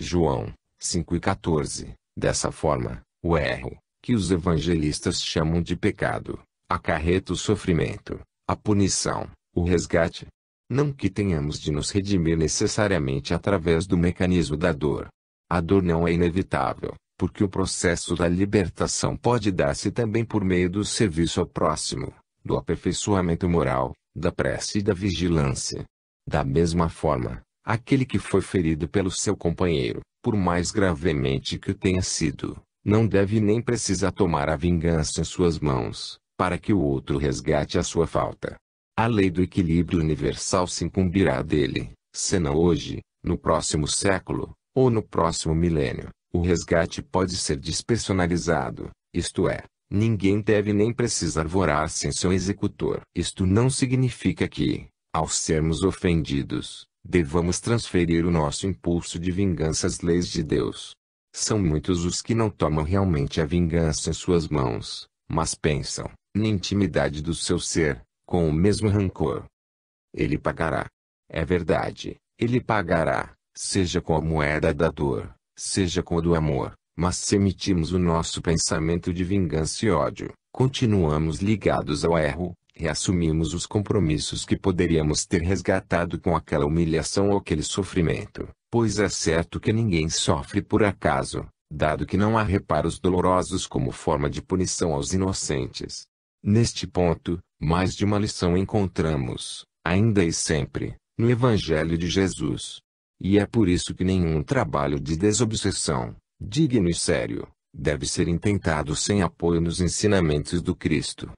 João 5 e 14. Dessa forma, o erro, que os evangelistas chamam de pecado, acarreta o sofrimento, a punição, o resgate. Não que tenhamos de nos redimir necessariamente através do mecanismo da dor. A dor não é inevitável, porque o processo da libertação pode dar-se também por meio do serviço ao próximo, do aperfeiçoamento moral, da prece e da vigilância. Da mesma forma, Aquele que foi ferido pelo seu companheiro, por mais gravemente que tenha sido, não deve nem precisa tomar a vingança em suas mãos, para que o outro resgate a sua falta. A lei do equilíbrio universal se incumbirá dele, senão hoje, no próximo século, ou no próximo milênio, o resgate pode ser despersonalizado, isto é, ninguém deve nem precisar vorar sem seu executor. Isto não significa que, ao sermos ofendidos, devamos transferir o nosso impulso de vingança às leis de Deus. São muitos os que não tomam realmente a vingança em suas mãos, mas pensam, na intimidade do seu ser, com o mesmo rancor. Ele pagará. É verdade, ele pagará, seja com a moeda da dor, seja com a do amor, mas se emitimos o nosso pensamento de vingança e ódio, continuamos ligados ao erro, reassumimos os compromissos que poderíamos ter resgatado com aquela humilhação ou aquele sofrimento, pois é certo que ninguém sofre por acaso, dado que não há reparos dolorosos como forma de punição aos inocentes. Neste ponto, mais de uma lição encontramos, ainda e sempre, no Evangelho de Jesus. E é por isso que nenhum trabalho de desobsessão, digno e sério, deve ser intentado sem apoio nos ensinamentos do Cristo.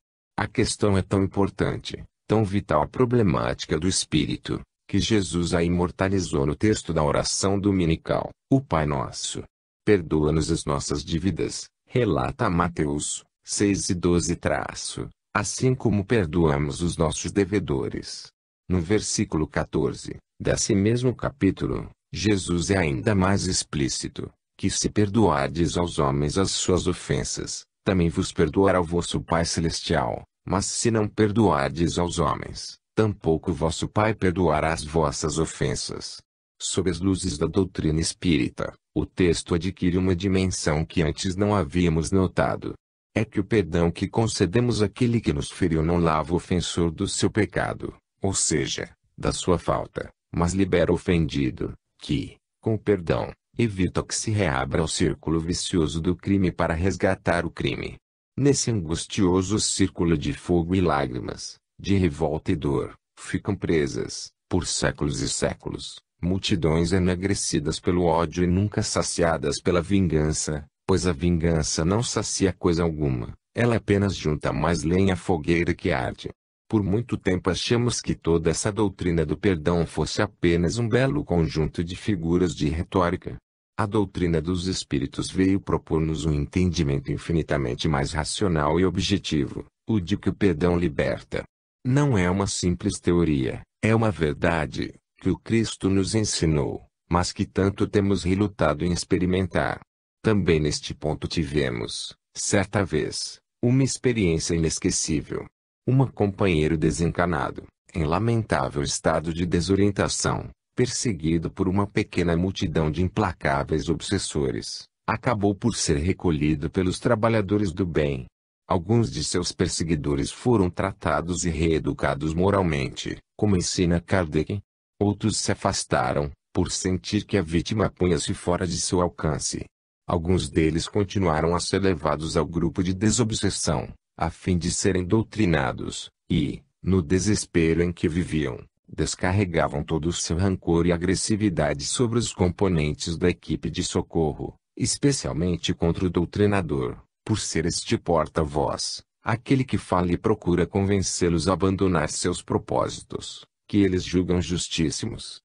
A questão é tão importante, tão vital a problemática do espírito, que Jesus a imortalizou no texto da oração dominical, o Pai Nosso. Perdoa-nos as nossas dívidas, relata Mateus 6 e 12 traço, assim como perdoamos os nossos devedores. No versículo 14, desse mesmo capítulo, Jesus é ainda mais explícito, que se perdoardes aos homens as suas ofensas, também vos perdoará o vosso Pai Celestial. Mas se não perdoardes aos homens, tampouco vosso Pai perdoará as vossas ofensas. Sob as luzes da doutrina espírita, o texto adquire uma dimensão que antes não havíamos notado. É que o perdão que concedemos àquele que nos feriu não lava o ofensor do seu pecado, ou seja, da sua falta, mas libera o ofendido, que, com o perdão, evita que se reabra o círculo vicioso do crime para resgatar o crime. Nesse angustioso círculo de fogo e lágrimas, de revolta e dor, ficam presas, por séculos e séculos, multidões enegrecidas pelo ódio e nunca saciadas pela vingança, pois a vingança não sacia coisa alguma, ela apenas junta mais lenha à fogueira que arde. Por muito tempo achamos que toda essa doutrina do perdão fosse apenas um belo conjunto de figuras de retórica, a doutrina dos espíritos veio propor-nos um entendimento infinitamente mais racional e objetivo, o de que o perdão liberta. Não é uma simples teoria, é uma verdade, que o Cristo nos ensinou, mas que tanto temos relutado em experimentar. Também neste ponto tivemos, certa vez, uma experiência inesquecível. uma companheiro desencanado, em lamentável estado de desorientação, perseguido por uma pequena multidão de implacáveis obsessores, acabou por ser recolhido pelos trabalhadores do bem. Alguns de seus perseguidores foram tratados e reeducados moralmente, como ensina Kardec. Outros se afastaram, por sentir que a vítima punha-se fora de seu alcance. Alguns deles continuaram a ser levados ao grupo de desobsessão, a fim de serem doutrinados, e, no desespero em que viviam, descarregavam todo o seu rancor e agressividade sobre os componentes da equipe de socorro, especialmente contra o doutrinador, por ser este porta-voz, aquele que fala e procura convencê-los a abandonar seus propósitos, que eles julgam justíssimos.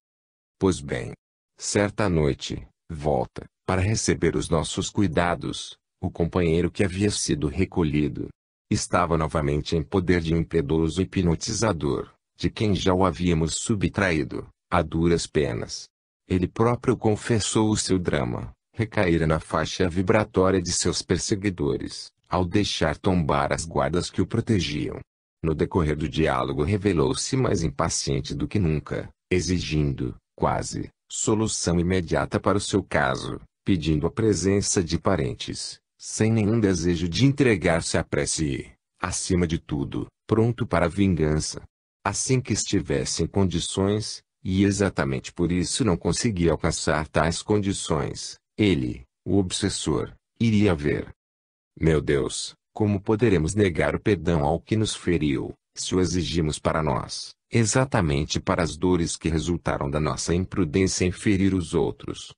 Pois bem, certa noite, volta, para receber os nossos cuidados, o companheiro que havia sido recolhido. Estava novamente em poder de um impiedoso hipnotizador de quem já o havíamos subtraído, a duras penas. Ele próprio confessou o seu drama, recaíra na faixa vibratória de seus perseguidores, ao deixar tombar as guardas que o protegiam. No decorrer do diálogo revelou-se mais impaciente do que nunca, exigindo, quase, solução imediata para o seu caso, pedindo a presença de parentes, sem nenhum desejo de entregar-se à prece e, acima de tudo, pronto para a vingança assim que estivesse em condições, e exatamente por isso não conseguia alcançar tais condições, ele, o obsessor, iria ver. Meu Deus, como poderemos negar o perdão ao que nos feriu, se o exigimos para nós, exatamente para as dores que resultaram da nossa imprudência em ferir os outros?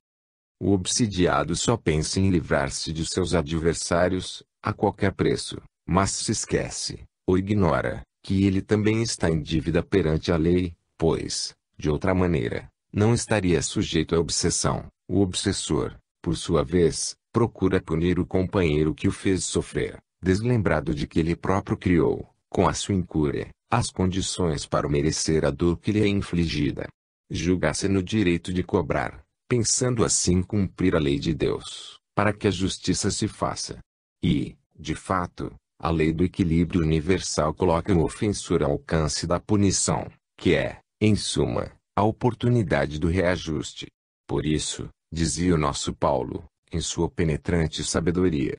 O obsidiado só pensa em livrar-se de seus adversários, a qualquer preço, mas se esquece, ou ignora, que ele também está em dívida perante a lei, pois, de outra maneira, não estaria sujeito à obsessão. O obsessor, por sua vez, procura punir o companheiro que o fez sofrer, deslembrado de que ele próprio criou, com a sua incúria, as condições para merecer a dor que lhe é infligida. Julga-se no direito de cobrar, pensando assim cumprir a lei de Deus, para que a justiça se faça. E, de fato, a lei do equilíbrio universal coloca o ofensor ao alcance da punição, que é, em suma, a oportunidade do reajuste. Por isso, dizia o nosso Paulo, em sua penetrante sabedoria,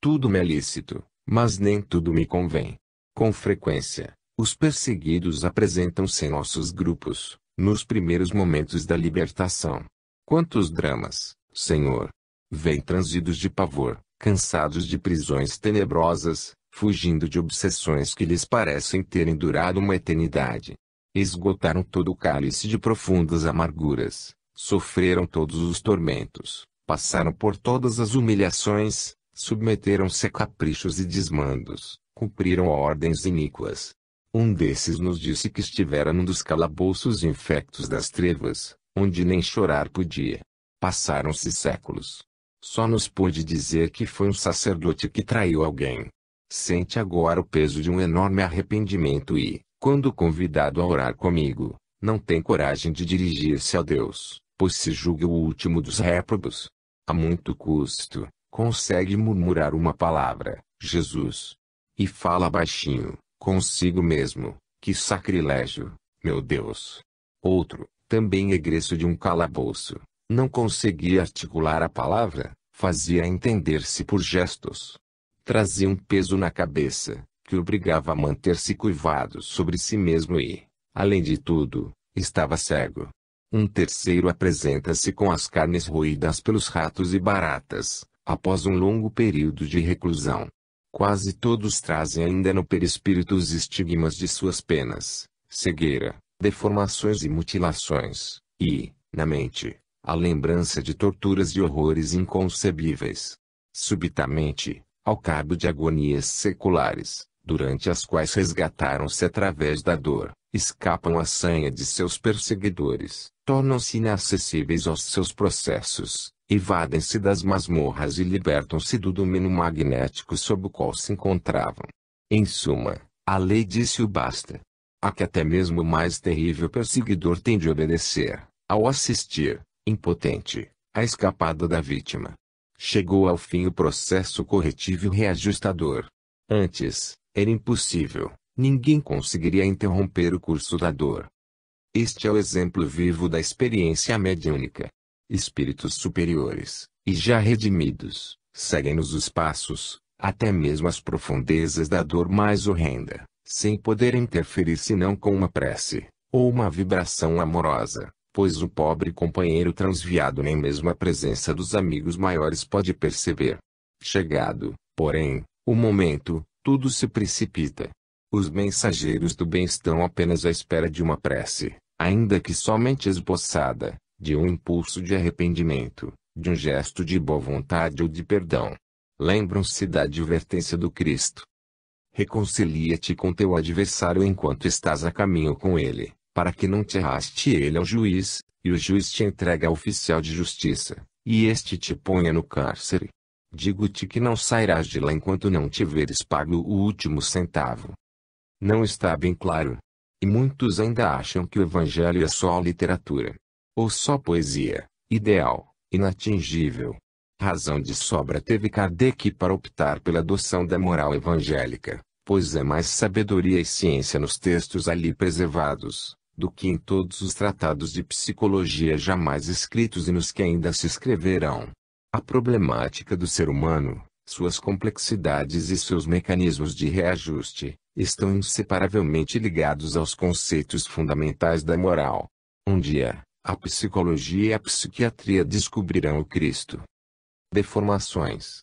tudo me é lícito, mas nem tudo me convém. Com frequência, os perseguidos apresentam-se em nossos grupos, nos primeiros momentos da libertação. Quantos dramas, Senhor! Vêm transidos de pavor, cansados de prisões tenebrosas, fugindo de obsessões que lhes parecem terem durado uma eternidade. Esgotaram todo o cálice de profundas amarguras, sofreram todos os tormentos, passaram por todas as humilhações, submeteram-se a caprichos e desmandos, cumpriram ordens iníquas. Um desses nos disse que estivera num dos calabouços infectos das trevas, onde nem chorar podia. Passaram-se séculos, só nos pôde dizer que foi um sacerdote que traiu alguém. Sente agora o peso de um enorme arrependimento e, quando convidado a orar comigo, não tem coragem de dirigir-se a Deus, pois se julga o último dos réprobos. A muito custo, consegue murmurar uma palavra, Jesus. E fala baixinho, consigo mesmo, que sacrilégio, meu Deus. Outro, também egresso de um calabouço, não conseguia articular a palavra, fazia entender-se por gestos. Trazia um peso na cabeça, que obrigava a manter-se curvado sobre si mesmo e, além de tudo, estava cego. Um terceiro apresenta-se com as carnes roídas pelos ratos e baratas, após um longo período de reclusão. Quase todos trazem ainda no perispírito os estigmas de suas penas, cegueira, deformações e mutilações, e, na mente, a lembrança de torturas e horrores inconcebíveis. Subitamente, ao cabo de agonias seculares, durante as quais resgataram-se através da dor, escapam à sanha de seus perseguidores, tornam-se inacessíveis aos seus processos, evadem-se das masmorras e libertam-se do domínio magnético sob o qual se encontravam. Em suma, a lei disse o basta. A que até mesmo o mais terrível perseguidor tem de obedecer, ao assistir, impotente, a escapada da vítima. Chegou ao fim o processo corretivo e reajustador. Antes, era impossível, ninguém conseguiria interromper o curso da dor. Este é o exemplo vivo da experiência mediúnica. Espíritos superiores, e já redimidos, seguem-nos os passos, até mesmo as profundezas da dor mais horrenda, sem poder interferir senão com uma prece, ou uma vibração amorosa pois o pobre companheiro transviado nem mesmo a presença dos amigos maiores pode perceber. Chegado, porém, o momento, tudo se precipita. Os mensageiros do bem estão apenas à espera de uma prece, ainda que somente esboçada, de um impulso de arrependimento, de um gesto de boa vontade ou de perdão. Lembram-se da advertência do Cristo. Reconcilia-te com teu adversário enquanto estás a caminho com ele para que não te arraste ele ao é juiz, e o juiz te entregue ao oficial de justiça, e este te ponha no cárcere. Digo-te que não sairás de lá enquanto não tiveres pago o último centavo. Não está bem claro. E muitos ainda acham que o Evangelho é só literatura. Ou só poesia, ideal, inatingível. Razão de sobra teve Kardec para optar pela adoção da moral evangélica, pois é mais sabedoria e ciência nos textos ali preservados, do que em todos os tratados de psicologia jamais escritos e nos que ainda se escreverão. A problemática do ser humano, suas complexidades e seus mecanismos de reajuste, estão inseparavelmente ligados aos conceitos fundamentais da moral. Um dia, a psicologia e a psiquiatria descobrirão o Cristo. Deformações.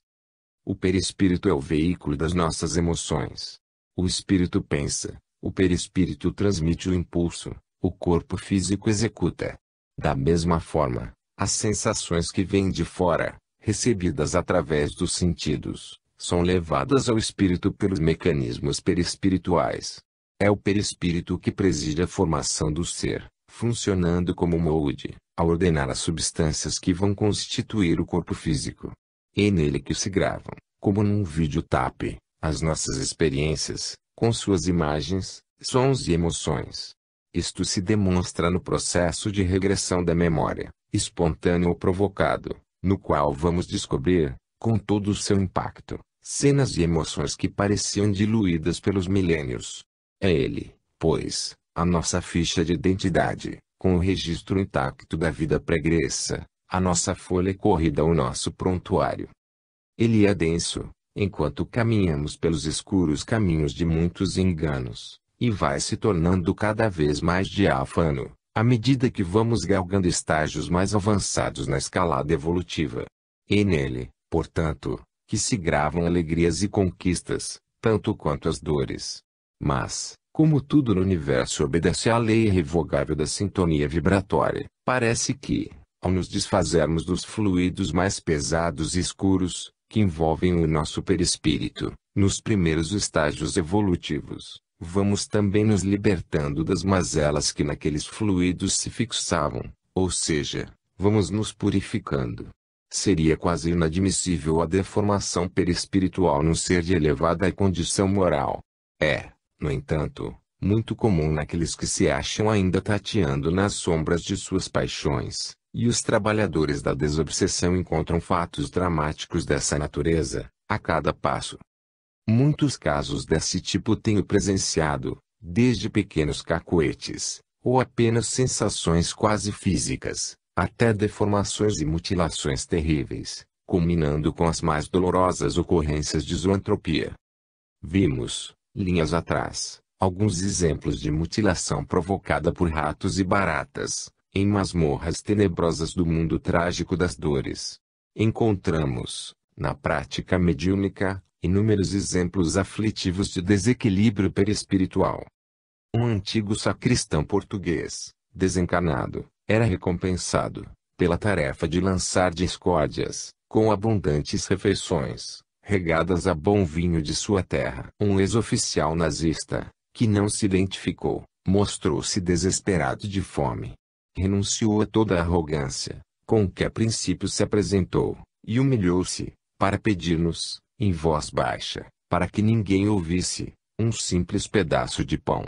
O perispírito é o veículo das nossas emoções. O espírito pensa, o perispírito transmite o impulso, o corpo físico executa. Da mesma forma, as sensações que vêm de fora, recebidas através dos sentidos, são levadas ao espírito pelos mecanismos perispirituais. É o perispírito que preside a formação do ser, funcionando como molde, a ordenar as substâncias que vão constituir o corpo físico. É nele que se gravam, como num videotape, as nossas experiências, com suas imagens, sons e emoções. Isto se demonstra no processo de regressão da memória, espontâneo ou provocado, no qual vamos descobrir, com todo o seu impacto, cenas e emoções que pareciam diluídas pelos milênios. É ele, pois, a nossa ficha de identidade, com o registro intacto da vida pregressa, a nossa folha corrida ou nosso prontuário. Ele é denso, enquanto caminhamos pelos escuros caminhos de muitos enganos, e vai se tornando cada vez mais diáfano, à medida que vamos galgando estágios mais avançados na escalada evolutiva. E nele, portanto, que se gravam alegrias e conquistas, tanto quanto as dores. Mas, como tudo no universo obedece à lei irrevogável da sintonia vibratória, parece que, ao nos desfazermos dos fluidos mais pesados e escuros, que envolvem o nosso perispírito, nos primeiros estágios evolutivos, vamos também nos libertando das mazelas que naqueles fluidos se fixavam, ou seja, vamos nos purificando. Seria quase inadmissível a deformação perispiritual num ser de elevada condição moral. É, no entanto, muito comum naqueles que se acham ainda tateando nas sombras de suas paixões, e os trabalhadores da desobsessão encontram fatos dramáticos dessa natureza, a cada passo. Muitos casos desse tipo tenho presenciado, desde pequenos cacoetes, ou apenas sensações quase físicas, até deformações e mutilações terríveis, culminando com as mais dolorosas ocorrências de zoantropia. Vimos, linhas atrás, alguns exemplos de mutilação provocada por ratos e baratas, em masmorras tenebrosas do mundo trágico das dores. Encontramos, na prática mediúnica, inúmeros exemplos aflitivos de desequilíbrio perispiritual. Um antigo sacristão português, desencarnado, era recompensado, pela tarefa de lançar discórdias, com abundantes refeições, regadas a bom vinho de sua terra. Um ex-oficial nazista, que não se identificou, mostrou-se desesperado de fome. Renunciou a toda a arrogância, com que a princípio se apresentou, e humilhou-se, para pedir-nos, em voz baixa, para que ninguém ouvisse, um simples pedaço de pão.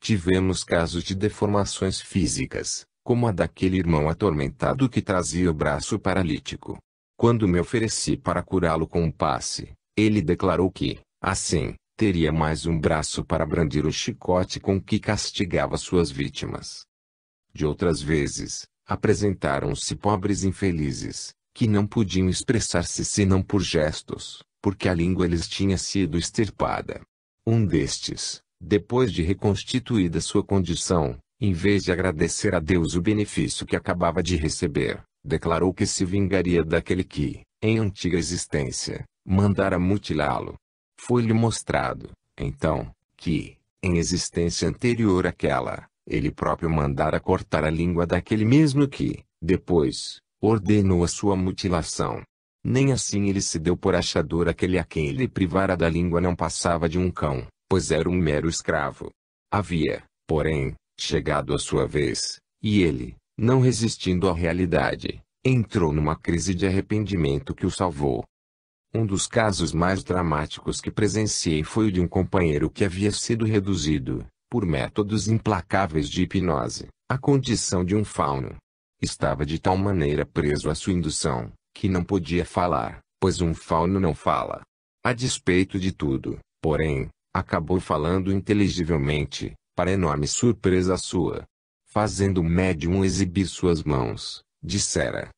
Tivemos casos de deformações físicas, como a daquele irmão atormentado que trazia o braço paralítico. Quando me ofereci para curá-lo com um passe, ele declarou que, assim, teria mais um braço para brandir o chicote com que castigava suas vítimas. De outras vezes, apresentaram-se pobres infelizes, que não podiam expressar-se senão por gestos, porque a língua lhes tinha sido extirpada. Um destes, depois de reconstituída sua condição, em vez de agradecer a Deus o benefício que acabava de receber, declarou que se vingaria daquele que, em antiga existência, mandara mutilá-lo. Foi-lhe mostrado, então, que, em existência anterior àquela, ele próprio mandara cortar a língua daquele mesmo que, depois, ordenou a sua mutilação. Nem assim ele se deu por achador aquele a quem ele privara da língua não passava de um cão, pois era um mero escravo. Havia, porém, chegado a sua vez, e ele, não resistindo à realidade, entrou numa crise de arrependimento que o salvou. Um dos casos mais dramáticos que presenciei foi o de um companheiro que havia sido reduzido, por métodos implacáveis de hipnose, à condição de um fauno. Estava de tal maneira preso à sua indução, que não podia falar, pois um fauno não fala. A despeito de tudo, porém, acabou falando inteligivelmente, para enorme surpresa sua. Fazendo o médium exibir suas mãos, dissera.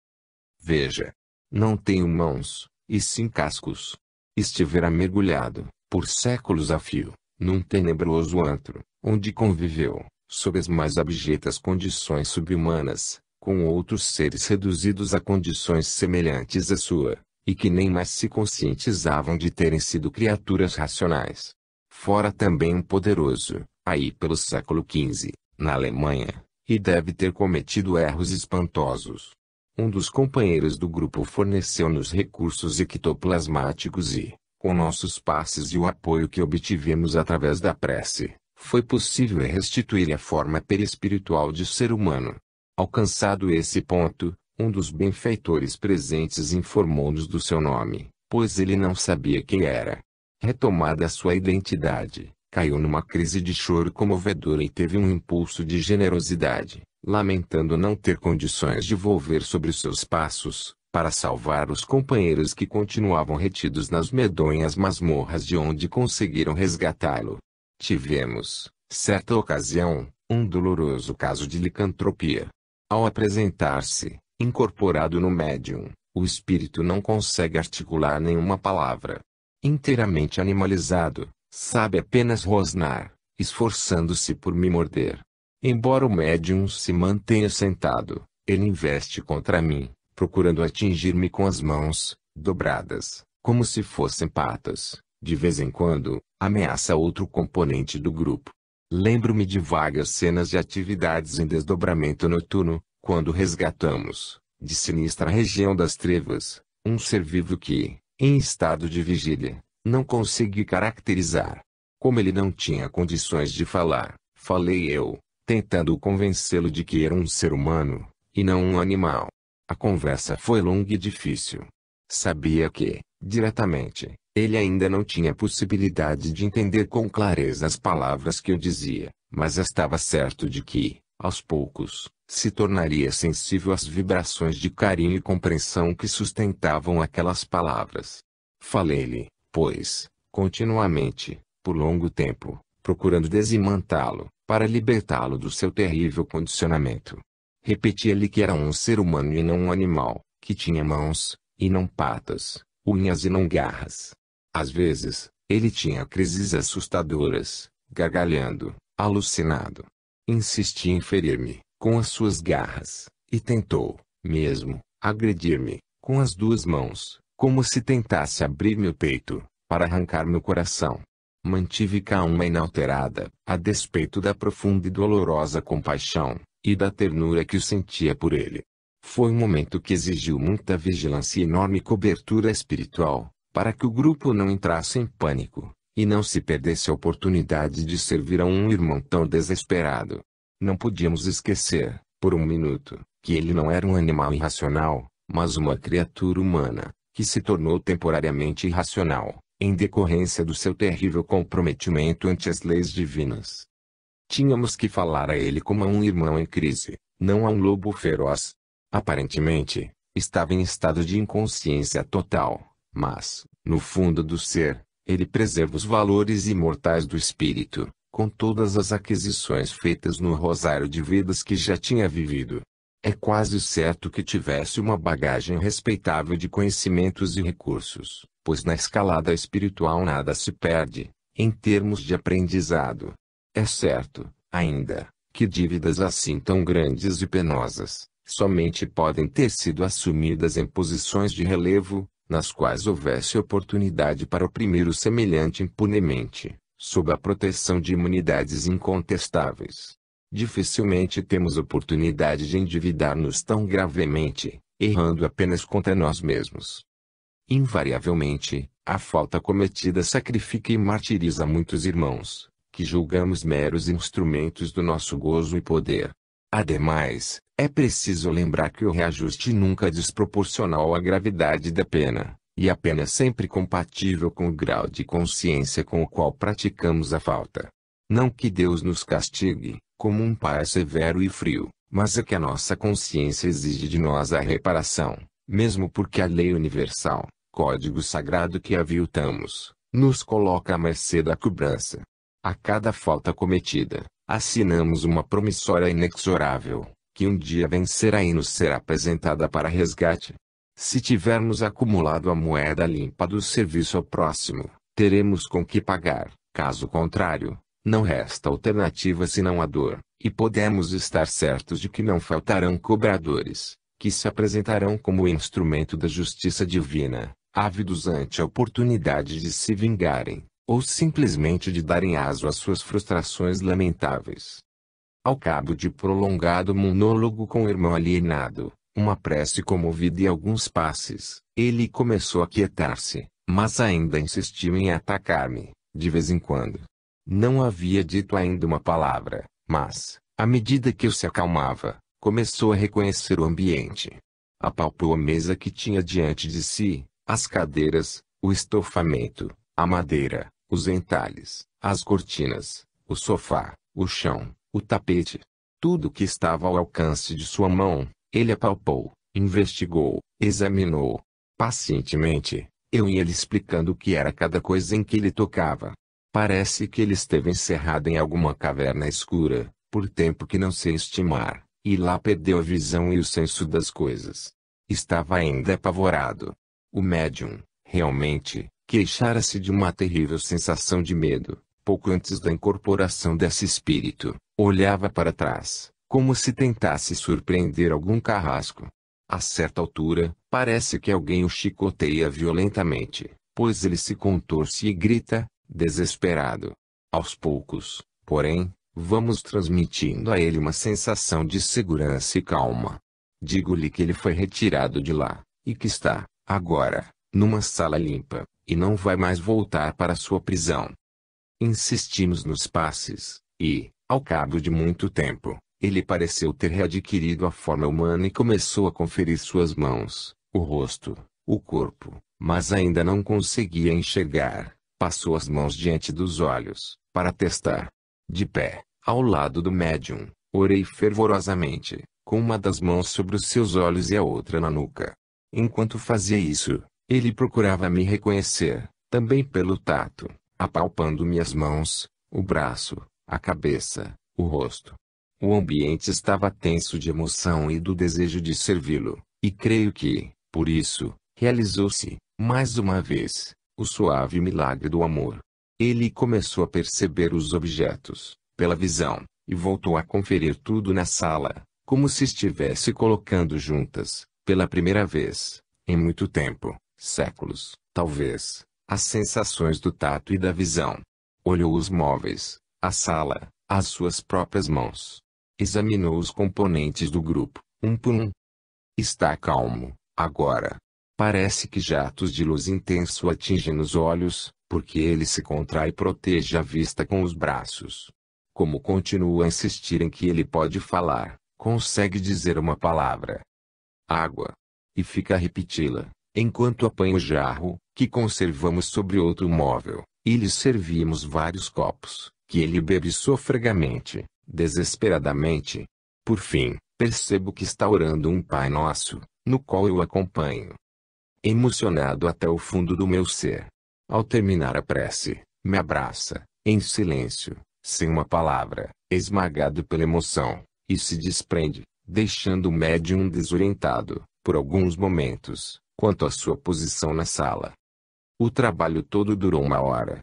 Veja. Não tenho mãos, e sim cascos. Estivera mergulhado, por séculos a fio, num tenebroso antro, onde conviveu, sob as mais abjetas condições subhumanas, com outros seres reduzidos a condições semelhantes à sua, e que nem mais se conscientizavam de terem sido criaturas racionais. Fora também um poderoso, aí pelo século XV, na Alemanha, e deve ter cometido erros espantosos. Um dos companheiros do grupo forneceu-nos recursos ectoplasmáticos e, com nossos passes e o apoio que obtivemos através da prece, foi possível restituir a forma perispiritual de ser humano, Alcançado esse ponto, um dos benfeitores presentes informou-nos do seu nome, pois ele não sabia quem era. Retomada sua identidade, caiu numa crise de choro comovedora e teve um impulso de generosidade, lamentando não ter condições de volver sobre seus passos, para salvar os companheiros que continuavam retidos nas medonhas masmorras de onde conseguiram resgatá-lo. Tivemos, certa ocasião, um doloroso caso de licantropia, ao apresentar-se, incorporado no médium, o espírito não consegue articular nenhuma palavra. Inteiramente animalizado, sabe apenas rosnar, esforçando-se por me morder. Embora o médium se mantenha sentado, ele investe contra mim, procurando atingir-me com as mãos, dobradas, como se fossem patas. De vez em quando, ameaça outro componente do grupo. Lembro-me de vagas cenas de atividades em desdobramento noturno, quando resgatamos, de sinistra região das trevas, um ser vivo que, em estado de vigília, não consegui caracterizar. Como ele não tinha condições de falar, falei eu, tentando convencê-lo de que era um ser humano, e não um animal. A conversa foi longa e difícil. Sabia que, diretamente, ele ainda não tinha possibilidade de entender com clareza as palavras que eu dizia, mas estava certo de que, aos poucos, se tornaria sensível às vibrações de carinho e compreensão que sustentavam aquelas palavras. Falei-lhe, pois, continuamente, por longo tempo, procurando desimantá-lo, para libertá-lo do seu terrível condicionamento. Repetia-lhe que era um ser humano e não um animal, que tinha mãos, e não patas, unhas e não garras, às vezes, ele tinha crises assustadoras, gargalhando, alucinado. Insistia em ferir-me, com as suas garras, e tentou, mesmo, agredir-me, com as duas mãos, como se tentasse abrir meu peito, para arrancar meu coração. Mantive calma inalterada, a despeito da profunda e dolorosa compaixão, e da ternura que eu sentia por ele. Foi um momento que exigiu muita vigilância e enorme cobertura espiritual, para que o grupo não entrasse em pânico, e não se perdesse a oportunidade de servir a um irmão tão desesperado. Não podíamos esquecer, por um minuto, que ele não era um animal irracional, mas uma criatura humana, que se tornou temporariamente irracional, em decorrência do seu terrível comprometimento ante as leis divinas. Tínhamos que falar a ele como a um irmão em crise, não a um lobo feroz. Aparentemente, estava em estado de inconsciência total mas, no fundo do ser, ele preserva os valores imortais do espírito, com todas as aquisições feitas no rosário de vidas que já tinha vivido. É quase certo que tivesse uma bagagem respeitável de conhecimentos e recursos, pois na escalada espiritual nada se perde, em termos de aprendizado. É certo, ainda, que dívidas assim tão grandes e penosas, somente podem ter sido assumidas em posições de relevo, nas quais houvesse oportunidade para oprimir o semelhante impunemente, sob a proteção de imunidades incontestáveis. Dificilmente temos oportunidade de endividar-nos tão gravemente, errando apenas contra nós mesmos. Invariavelmente, a falta cometida sacrifica e martiriza muitos irmãos, que julgamos meros instrumentos do nosso gozo e poder. Ademais, é preciso lembrar que o reajuste nunca é desproporcional à gravidade da pena, e a pena é sempre compatível com o grau de consciência com o qual praticamos a falta. Não que Deus nos castigue, como um pai severo e frio, mas é que a nossa consciência exige de nós a reparação, mesmo porque a lei universal, código sagrado que aviltamos, nos coloca à mercê da cobrança. A cada falta cometida, assinamos uma promissória inexorável, que um dia vencerá e nos será apresentada para resgate. Se tivermos acumulado a moeda limpa do serviço ao próximo, teremos com que pagar, caso contrário, não resta alternativa senão a dor, e podemos estar certos de que não faltarão cobradores, que se apresentarão como instrumento da justiça divina, ávidos ante a oportunidade de se vingarem, ou simplesmente de darem aso às suas frustrações lamentáveis. Ao cabo de prolongado monólogo com o irmão alienado, uma prece comovida e alguns passes, ele começou a quietar-se, mas ainda insistiu em atacar-me, de vez em quando. Não havia dito ainda uma palavra, mas, à medida que eu se acalmava, começou a reconhecer o ambiente. Apalpou a mesa que tinha diante de si, as cadeiras, o estofamento, a madeira, os entalhes, as cortinas, o sofá, o chão, o tapete. Tudo que estava ao alcance de sua mão, ele apalpou, investigou, examinou. Pacientemente, eu ia lhe explicando o que era cada coisa em que ele tocava. Parece que ele esteve encerrado em alguma caverna escura, por tempo que não sei estimar, e lá perdeu a visão e o senso das coisas. Estava ainda apavorado. O médium, realmente, queixara-se de uma terrível sensação de medo pouco antes da incorporação desse espírito, olhava para trás, como se tentasse surpreender algum carrasco. A certa altura, parece que alguém o chicoteia violentamente, pois ele se contorce e grita, desesperado. Aos poucos, porém, vamos transmitindo a ele uma sensação de segurança e calma. Digo-lhe que ele foi retirado de lá, e que está, agora, numa sala limpa, e não vai mais voltar para sua prisão. Insistimos nos passes, e, ao cabo de muito tempo, ele pareceu ter readquirido a forma humana e começou a conferir suas mãos, o rosto, o corpo, mas ainda não conseguia enxergar. Passou as mãos diante dos olhos, para testar. De pé, ao lado do médium, orei fervorosamente, com uma das mãos sobre os seus olhos e a outra na nuca. Enquanto fazia isso, ele procurava me reconhecer, também pelo tato, apalpando minhas mãos, o braço, a cabeça, o rosto. O ambiente estava tenso de emoção e do desejo de servi-lo, e creio que, por isso, realizou-se, mais uma vez, o suave milagre do amor. Ele começou a perceber os objetos, pela visão, e voltou a conferir tudo na sala, como se estivesse colocando juntas, pela primeira vez, em muito tempo, séculos, talvez, as sensações do tato e da visão. Olhou os móveis, a sala, as suas próprias mãos. Examinou os componentes do grupo, um por um. Está calmo, agora. Parece que jatos de luz intenso atingem os olhos, porque ele se contrai e protege a vista com os braços. Como continua a insistir em que ele pode falar, consegue dizer uma palavra. Água. E fica a repeti-la. Enquanto apanho o jarro, que conservamos sobre outro móvel, e lhe servimos vários copos, que ele bebe sofregamente, desesperadamente. Por fim, percebo que está orando um Pai Nosso, no qual eu acompanho. Emocionado até o fundo do meu ser. Ao terminar a prece, me abraça, em silêncio, sem uma palavra, esmagado pela emoção, e se desprende, deixando o médium desorientado, por alguns momentos, quanto à sua posição na sala. O trabalho todo durou uma hora.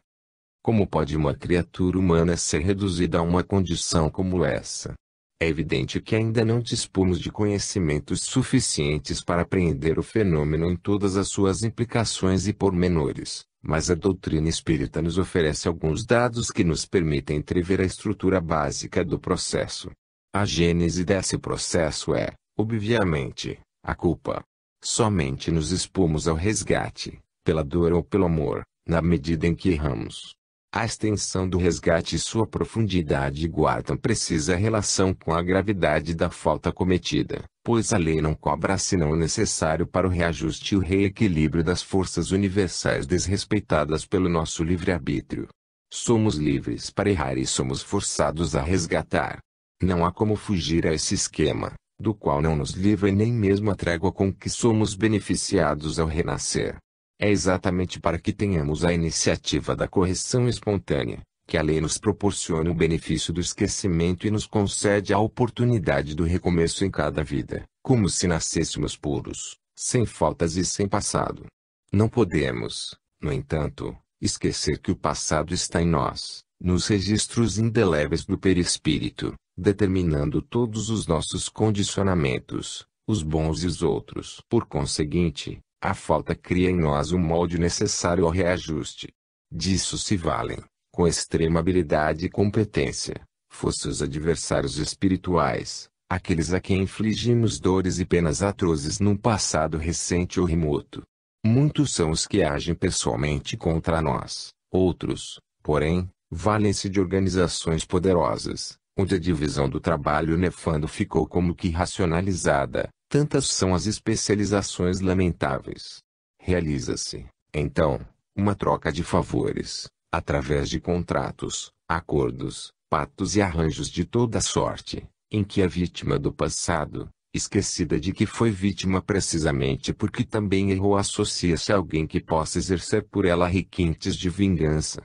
Como pode uma criatura humana ser reduzida a uma condição como essa? É evidente que ainda não dispomos de conhecimentos suficientes para apreender o fenômeno em todas as suas implicações e pormenores, mas a doutrina espírita nos oferece alguns dados que nos permitem entrever a estrutura básica do processo. A gênese desse processo é, obviamente, a culpa. Somente nos expomos ao resgate, pela dor ou pelo amor, na medida em que erramos. A extensão do resgate e sua profundidade guardam precisa relação com a gravidade da falta cometida, pois a lei não cobra senão o necessário para o reajuste e o reequilíbrio das forças universais desrespeitadas pelo nosso livre-arbítrio. Somos livres para errar e somos forçados a resgatar. Não há como fugir a esse esquema do qual não nos livra nem mesmo a trégua com que somos beneficiados ao renascer. É exatamente para que tenhamos a iniciativa da correção espontânea, que a lei nos proporciona o benefício do esquecimento e nos concede a oportunidade do recomeço em cada vida, como se nascêssemos puros, sem faltas e sem passado. Não podemos, no entanto, esquecer que o passado está em nós, nos registros indeléveis do perispírito, determinando todos os nossos condicionamentos, os bons e os outros. Por conseguinte, a falta cria em nós o um molde necessário ao reajuste. Disso se valem, com extrema habilidade e competência, fossem os adversários espirituais, aqueles a quem infligimos dores e penas atrozes num passado recente ou remoto. Muitos são os que agem pessoalmente contra nós, outros, porém, valem-se de organizações poderosas, onde a divisão do trabalho nefando ficou como que racionalizada, tantas são as especializações lamentáveis. Realiza-se, então, uma troca de favores, através de contratos, acordos, pactos e arranjos de toda sorte, em que a vítima do passado, esquecida de que foi vítima precisamente porque também errou, associa-se a alguém que possa exercer por ela requintes de vingança.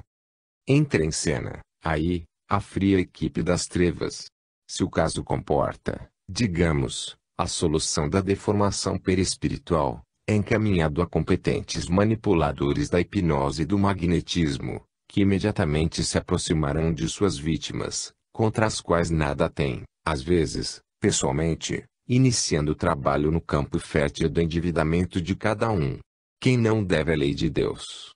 Entra em cena, aí, a fria equipe das trevas. Se o caso comporta, digamos, a solução da deformação perispiritual, é encaminhado a competentes manipuladores da hipnose e do magnetismo, que imediatamente se aproximarão de suas vítimas, contra as quais nada tem, às vezes, pessoalmente, iniciando o trabalho no campo fértil do endividamento de cada um. Quem não deve a lei de Deus?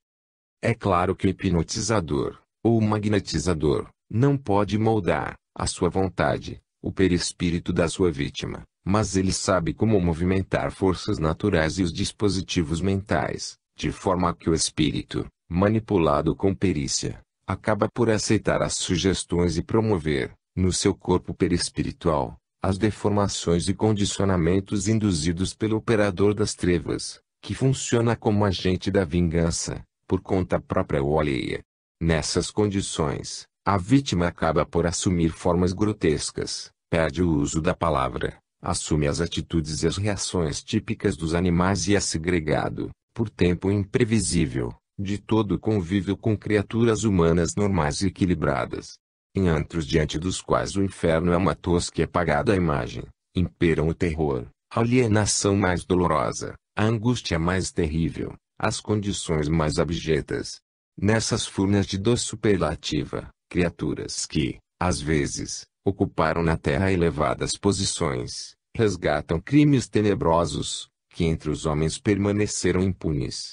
É claro que o hipnotizador, ou magnetizador, não pode moldar, à sua vontade, o perispírito da sua vítima, mas ele sabe como movimentar forças naturais e os dispositivos mentais, de forma que o espírito, manipulado com perícia, acaba por aceitar as sugestões e promover, no seu corpo perispiritual, as deformações e condicionamentos induzidos pelo operador das trevas, que funciona como agente da vingança, por conta própria ou alheia. Nessas condições, a vítima acaba por assumir formas grotescas, perde o uso da palavra, assume as atitudes e as reações típicas dos animais e é segregado, por tempo imprevisível, de todo o convívio com criaturas humanas normais e equilibradas. Em antros diante dos quais o inferno é uma tosca e apagada imagem, imperam o terror, a alienação mais dolorosa, a angústia mais terrível, as condições mais abjetas. Nessas furnas de dor superlativa, criaturas que, às vezes, ocuparam na terra elevadas posições, resgatam crimes tenebrosos, que entre os homens permaneceram impunes.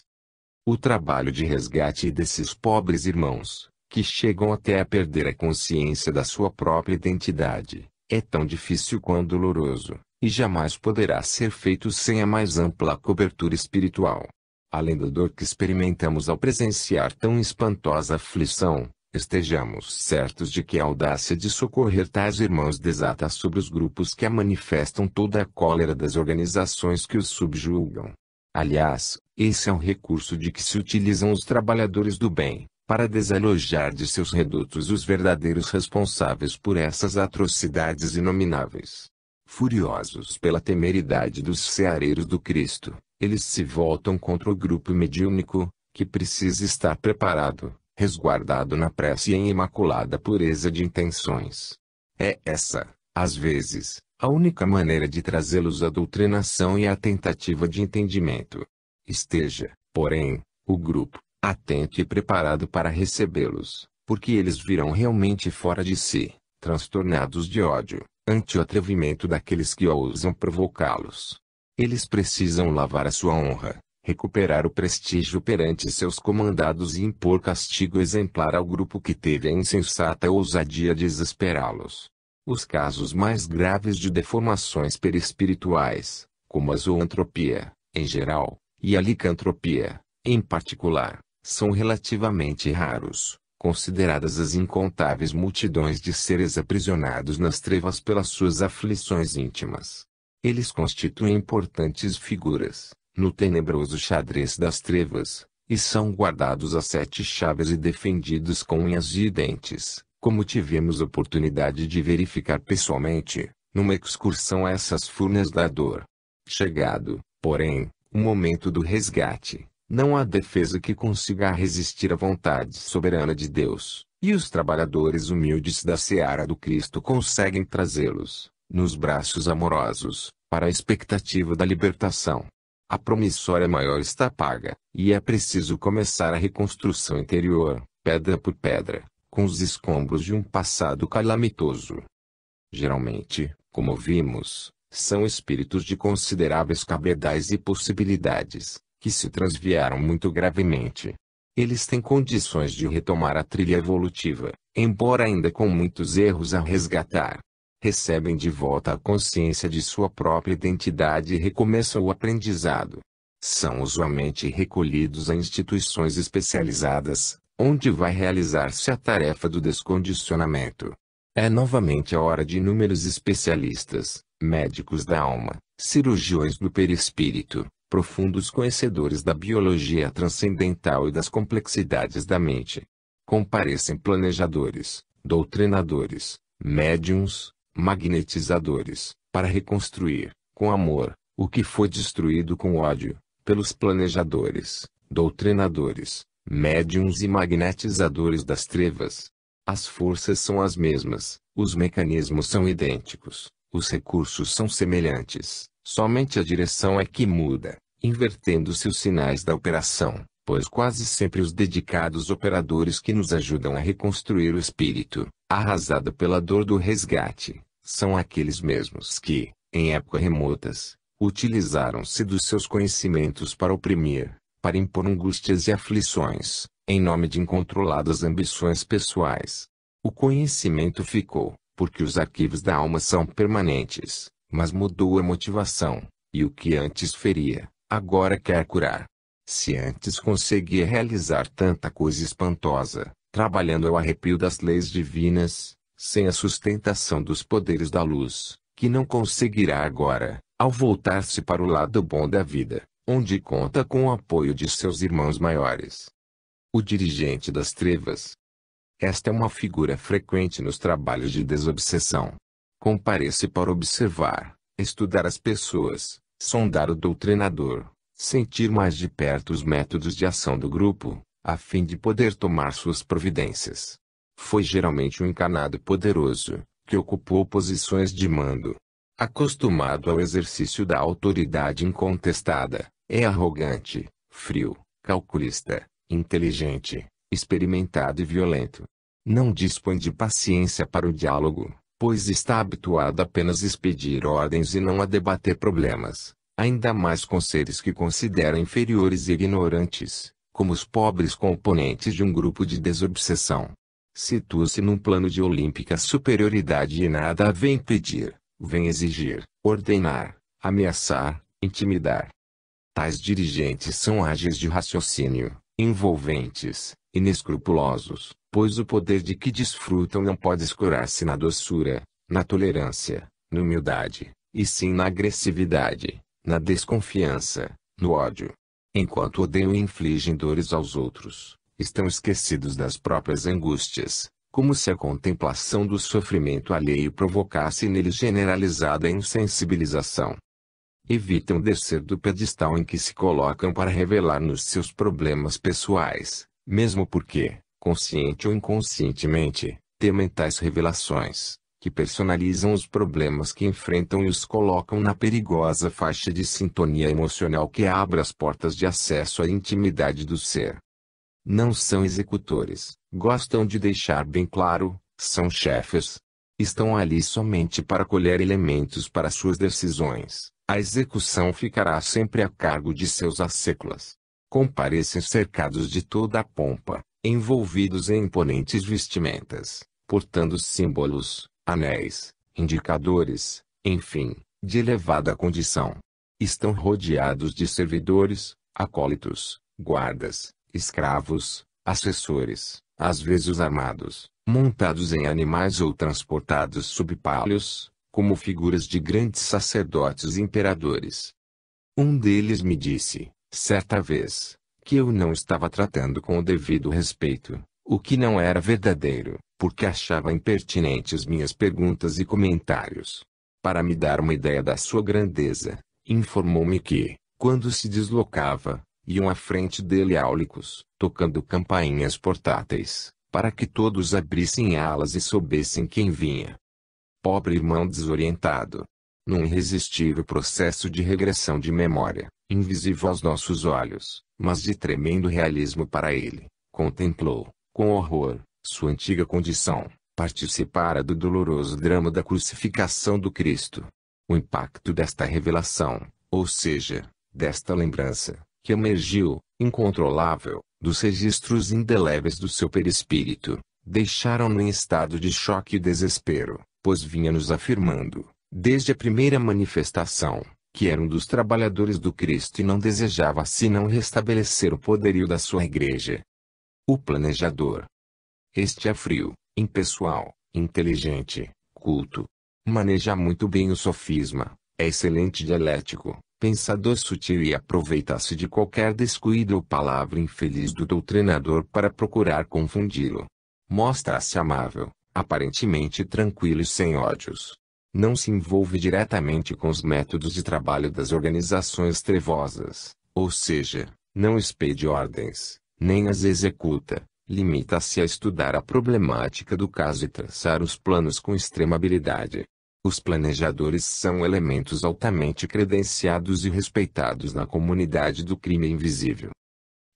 O trabalho de resgate desses pobres irmãos, que chegam até a perder a consciência da sua própria identidade, é tão difícil quanto doloroso, e jamais poderá ser feito sem a mais ampla cobertura espiritual. Além da dor que experimentamos ao presenciar tão espantosa aflição, Estejamos certos de que a audácia de socorrer tais irmãos desata sobre os grupos que a manifestam toda a cólera das organizações que os subjugam. Aliás, esse é um recurso de que se utilizam os trabalhadores do bem, para desalojar de seus redutos os verdadeiros responsáveis por essas atrocidades inomináveis. Furiosos pela temeridade dos ceareiros do Cristo, eles se voltam contra o grupo mediúnico, que precisa estar preparado, resguardado na prece e em imaculada pureza de intenções. É essa, às vezes, a única maneira de trazê-los à doutrinação e à tentativa de entendimento. Esteja, porém, o grupo, atento e preparado para recebê-los, porque eles virão realmente fora de si, transtornados de ódio, ante o atrevimento daqueles que ousam provocá-los. Eles precisam lavar a sua honra, recuperar o prestígio perante seus comandados e impor castigo exemplar ao grupo que teve a insensata ousadia de desesperá-los. Os casos mais graves de deformações perispirituais, como a zoantropia, em geral, e a licantropia, em particular, são relativamente raros, consideradas as incontáveis multidões de seres aprisionados nas trevas pelas suas aflições íntimas. Eles constituem importantes figuras, no tenebroso xadrez das trevas, e são guardados as sete chaves e defendidos com unhas e dentes, como tivemos oportunidade de verificar pessoalmente, numa excursão a essas furnas da dor. Chegado, porém, o momento do resgate, não há defesa que consiga resistir à vontade soberana de Deus, e os trabalhadores humildes da seara do Cristo conseguem trazê-los, nos braços amorosos, para a expectativa da libertação. A promissória maior está paga, e é preciso começar a reconstrução interior, pedra por pedra, com os escombros de um passado calamitoso. Geralmente, como vimos, são espíritos de consideráveis cabedais e possibilidades, que se transviaram muito gravemente. Eles têm condições de retomar a trilha evolutiva, embora ainda com muitos erros a resgatar recebem de volta a consciência de sua própria identidade e recomeçam o aprendizado. São usualmente recolhidos a instituições especializadas, onde vai realizar-se a tarefa do descondicionamento. É novamente a hora de inúmeros especialistas, médicos da alma, cirurgiões do perispírito, profundos conhecedores da biologia transcendental e das complexidades da mente. Comparecem planejadores, doutrinadores, médiums, magnetizadores, para reconstruir, com amor, o que foi destruído com ódio, pelos planejadores, doutrinadores, médiums e magnetizadores das trevas. As forças são as mesmas, os mecanismos são idênticos, os recursos são semelhantes, somente a direção é que muda, invertendo-se os sinais da operação, pois quase sempre os dedicados operadores que nos ajudam a reconstruir o espírito, arrasada pela dor do resgate, são aqueles mesmos que, em épocas remotas, utilizaram-se dos seus conhecimentos para oprimir, para impor angústias e aflições, em nome de incontroladas ambições pessoais. O conhecimento ficou, porque os arquivos da alma são permanentes, mas mudou a motivação, e o que antes feria, agora quer curar. Se antes conseguia realizar tanta coisa espantosa, trabalhando ao arrepio das leis divinas, sem a sustentação dos poderes da luz, que não conseguirá agora, ao voltar-se para o lado bom da vida, onde conta com o apoio de seus irmãos maiores. O dirigente das trevas. Esta é uma figura frequente nos trabalhos de desobsessão. Comparece para observar, estudar as pessoas, sondar o doutrinador, sentir mais de perto os métodos de ação do grupo, a fim de poder tomar suas providências. Foi geralmente um encarnado poderoso, que ocupou posições de mando. Acostumado ao exercício da autoridade incontestada, é arrogante, frio, calculista, inteligente, experimentado e violento. Não dispõe de paciência para o diálogo, pois está habituado apenas a expedir ordens e não a debater problemas, ainda mais com seres que considera inferiores e ignorantes como os pobres componentes de um grupo de desobsessão. Situa-se num plano de olímpica superioridade e nada a vem pedir, vem exigir, ordenar, ameaçar, intimidar. Tais dirigentes são ágeis de raciocínio, envolventes, inescrupulosos, pois o poder de que desfrutam não pode escurar-se na doçura, na tolerância, na humildade, e sim na agressividade, na desconfiança, no ódio, enquanto odeiam e infligem dores aos outros, estão esquecidos das próprias angústias, como se a contemplação do sofrimento alheio provocasse neles generalizada insensibilização. Evitam descer do pedestal em que se colocam para revelar-nos seus problemas pessoais, mesmo porque, consciente ou inconscientemente, temem tais revelações que personalizam os problemas que enfrentam e os colocam na perigosa faixa de sintonia emocional que abre as portas de acesso à intimidade do ser. Não são executores, gostam de deixar bem claro, são chefes. Estão ali somente para colher elementos para suas decisões. A execução ficará sempre a cargo de seus acéculas. Comparecem cercados de toda a pompa, envolvidos em imponentes vestimentas, portando símbolos, anéis, indicadores, enfim, de elevada condição. Estão rodeados de servidores, acólitos, guardas, escravos, assessores, às vezes armados, montados em animais ou transportados sob pálios, como figuras de grandes sacerdotes e imperadores. Um deles me disse, certa vez, que eu não estava tratando com o devido respeito, o que não era verdadeiro, porque achava impertinentes minhas perguntas e comentários. Para me dar uma ideia da sua grandeza, informou-me que, quando se deslocava, iam à frente dele áulicos, tocando campainhas portáteis, para que todos abrissem alas e soubessem quem vinha. Pobre irmão desorientado. Num irresistível processo de regressão de memória, invisível aos nossos olhos, mas de tremendo realismo para ele, contemplou, com horror, sua antiga condição, participara do doloroso drama da crucificação do Cristo. O impacto desta revelação, ou seja, desta lembrança, que emergiu, incontrolável, dos registros indeléveis do seu perispírito, deixaram-no em estado de choque e desespero, pois vinha nos afirmando, desde a primeira manifestação, que era um dos trabalhadores do Cristo e não desejava senão restabelecer o poderio da sua igreja, o planejador. Este é frio, impessoal, inteligente, culto. Maneja muito bem o sofisma, é excelente dialético, pensador sutil e aproveita-se de qualquer descuido ou palavra infeliz do doutrinador para procurar confundi-lo. Mostra-se amável, aparentemente tranquilo e sem ódios. Não se envolve diretamente com os métodos de trabalho das organizações trevosas, ou seja, não expede ordens, nem as executa, limita-se a estudar a problemática do caso e traçar os planos com extrema habilidade. Os planejadores são elementos altamente credenciados e respeitados na comunidade do crime invisível.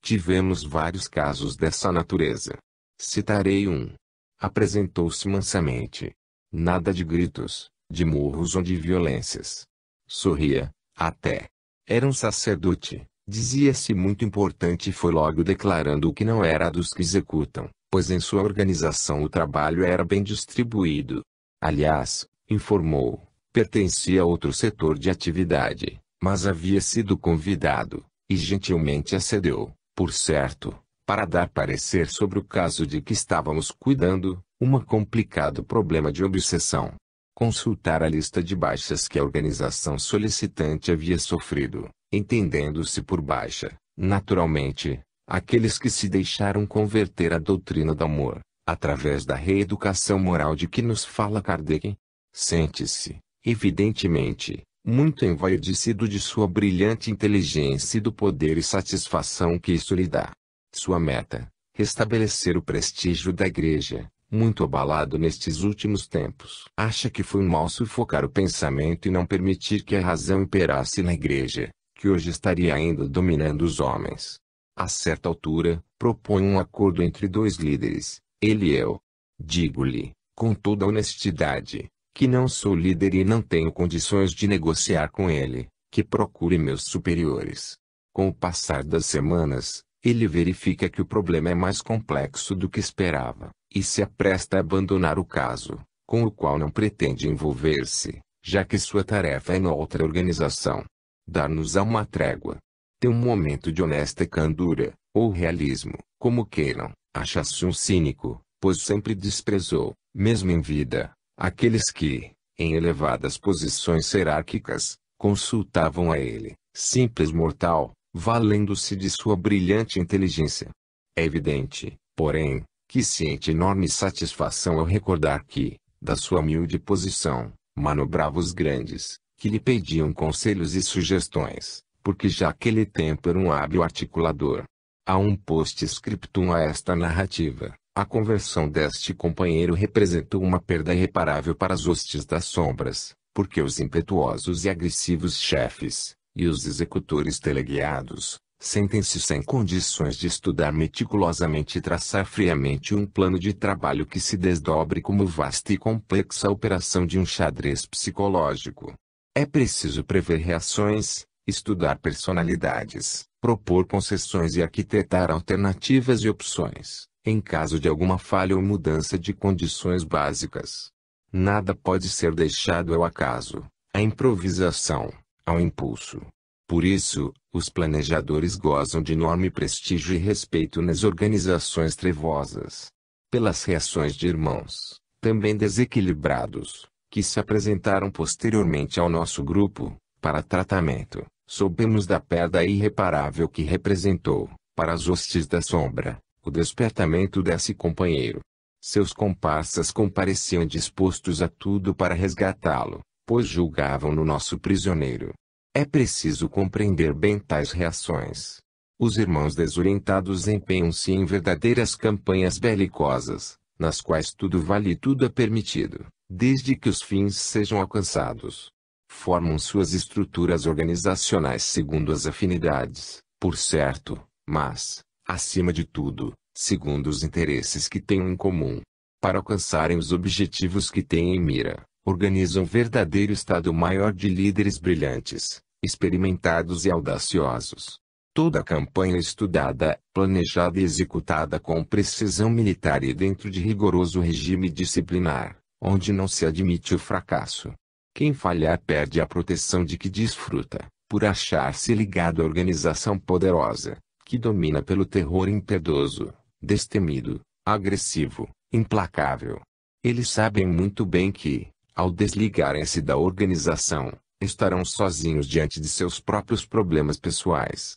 Tivemos vários casos dessa natureza. Citarei um. Apresentou-se mansamente. Nada de gritos, de murros ou de violências. Sorria, até. Era um sacerdote, dizia-se muito importante e foi logo declarando que não era dos que executam, pois em sua organização o trabalho era bem distribuído. Aliás, informou, pertencia a outro setor de atividade, mas havia sido convidado, e gentilmente acedeu, por certo, para dar parecer sobre o caso de que estávamos cuidando, um complicado problema de obsessão. Consultar a lista de baixas que a organização solicitante havia sofrido, entendendo-se por baixa, naturalmente, aqueles que se deixaram converter à doutrina do amor, através da reeducação moral de que nos fala Kardec. Sente-se, evidentemente, muito envaidecido de sua brilhante inteligência e do poder e satisfação que isso lhe dá. Sua meta, restabelecer o prestígio da igreja, muito abalado nestes últimos tempos. Acha que foi mal sufocar o pensamento e não permitir que a razão imperasse na igreja, que hoje estaria ainda dominando os homens. A certa altura, propõe um acordo entre dois líderes, ele e eu. Digo-lhe, com toda honestidade, que não sou líder e não tenho condições de negociar com ele, que procure meus superiores. Com o passar das semanas, ele verifica que o problema é mais complexo do que esperava, e se apresta a abandonar o caso, com o qual não pretende envolver-se, já que sua tarefa é noutra organização. Dar-nos a uma trégua. Ter um momento de honesta candura, ou realismo, como queiram, acha-se um cínico, pois sempre desprezou, mesmo em vida, aqueles que, em elevadas posições hierárquicas, consultavam a ele, simples mortal, valendo-se de sua brilhante inteligência. É evidente, porém, que sente enorme satisfação ao recordar que, da sua humilde posição, manobrava os grandes, que lhe pediam conselhos e sugestões, porque já aquele tempo era um hábil articulador. Há um post-scriptum a esta narrativa. A conversão deste companheiro representou uma perda irreparável para as hostes das sombras, porque os impetuosos e agressivos chefes, e os executores teleguiados, sentem-se sem condições de estudar meticulosamente e traçar friamente um plano de trabalho que se desdobre como vasta e complexa operação de um xadrez psicológico. É preciso prever reações, estudar personalidades, propor concessões e arquitetar alternativas e opções, em caso de alguma falha ou mudança de condições básicas. Nada pode ser deixado ao acaso, à improvisação, ao impulso. Por isso, os planejadores gozam de enorme prestígio e respeito nas organizações trevosas. Pelas reações de irmãos, também desequilibrados, que se apresentaram posteriormente ao nosso grupo, para tratamento, soubemos da perda irreparável que representou, para as hostes da sombra, o despertamento desse companheiro. Seus comparsas compareciam dispostos a tudo para resgatá-lo, pois julgavam-no nosso prisioneiro. É preciso compreender bem tais reações. Os irmãos desorientados empenham-se em verdadeiras campanhas belicosas, nas quais tudo vale e tudo é permitido desde que os fins sejam alcançados. Formam suas estruturas organizacionais segundo as afinidades, por certo, mas, acima de tudo, segundo os interesses que têm em comum. Para alcançarem os objetivos que têm em mira, organizam um verdadeiro estado maior de líderes brilhantes, experimentados e audaciosos. Toda a campanha estudada, planejada e executada com precisão militar e dentro de rigoroso regime disciplinar, onde não se admite o fracasso. Quem falhar perde a proteção de que desfruta, por achar-se ligado à organização poderosa, que domina pelo terror impiedoso, destemido, agressivo, implacável. Eles sabem muito bem que, ao desligarem-se da organização, estarão sozinhos diante de seus próprios problemas pessoais.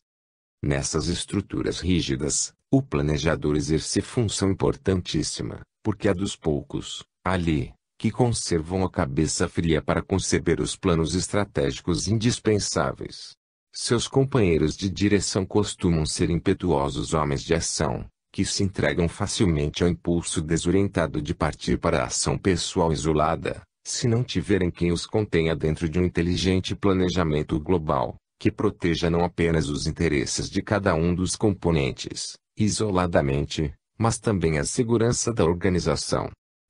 Nessas estruturas rígidas, o planejador exerce função importantíssima, porque a dos poucos, ali, que conservam a cabeça fria para conceber os planos estratégicos indispensáveis. Seus companheiros de direção costumam ser impetuosos homens de ação, que se entregam facilmente ao impulso desorientado de partir para a ação pessoal isolada, se não tiverem quem os contenha dentro de um inteligente planejamento global, que proteja não apenas os interesses de cada um dos componentes, isoladamente, mas também a segurança da organização.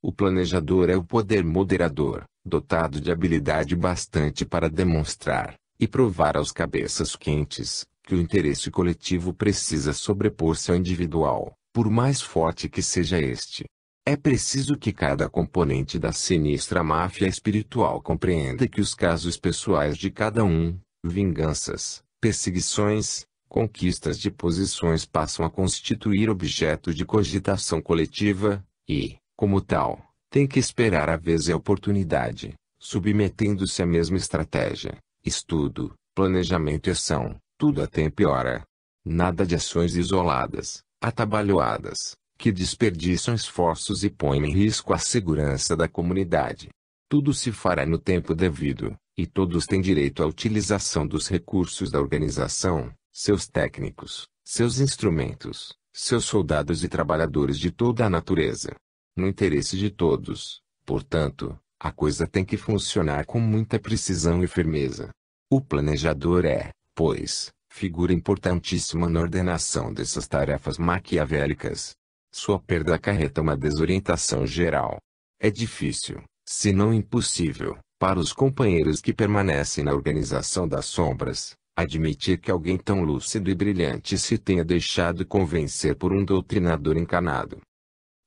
O planejador é o poder moderador, dotado de habilidade bastante para demonstrar e provar aos cabeças quentes que o interesse coletivo precisa sobrepor-se ao individual, por mais forte que seja este. É preciso que cada componente da sinistra máfia espiritual compreenda que os casos pessoais de cada um, vinganças, perseguições, conquistas de posições passam a constituir objeto de cogitação coletiva, e, como tal, tem que esperar a vez e a oportunidade, submetendo-se à mesma estratégia, estudo, planejamento e ação, tudo a tempo e hora. Nada de ações isoladas, atabalhoadas, que desperdiçam esforços e põem em risco a segurança da comunidade. Tudo se fará no tempo devido, e todos têm direito à utilização dos recursos da organização, seus técnicos, seus instrumentos, seus soldados e trabalhadores de toda a natureza no interesse de todos. Portanto, a coisa tem que funcionar com muita precisão e firmeza. O planejador é, pois, figura importantíssima na ordenação dessas tarefas maquiavélicas. Sua perda acarreta uma desorientação geral. É difícil, se não impossível, para os companheiros que permanecem na organização das sombras, admitir que alguém tão lúcido e brilhante se tenha deixado convencer por um doutrinador encanado.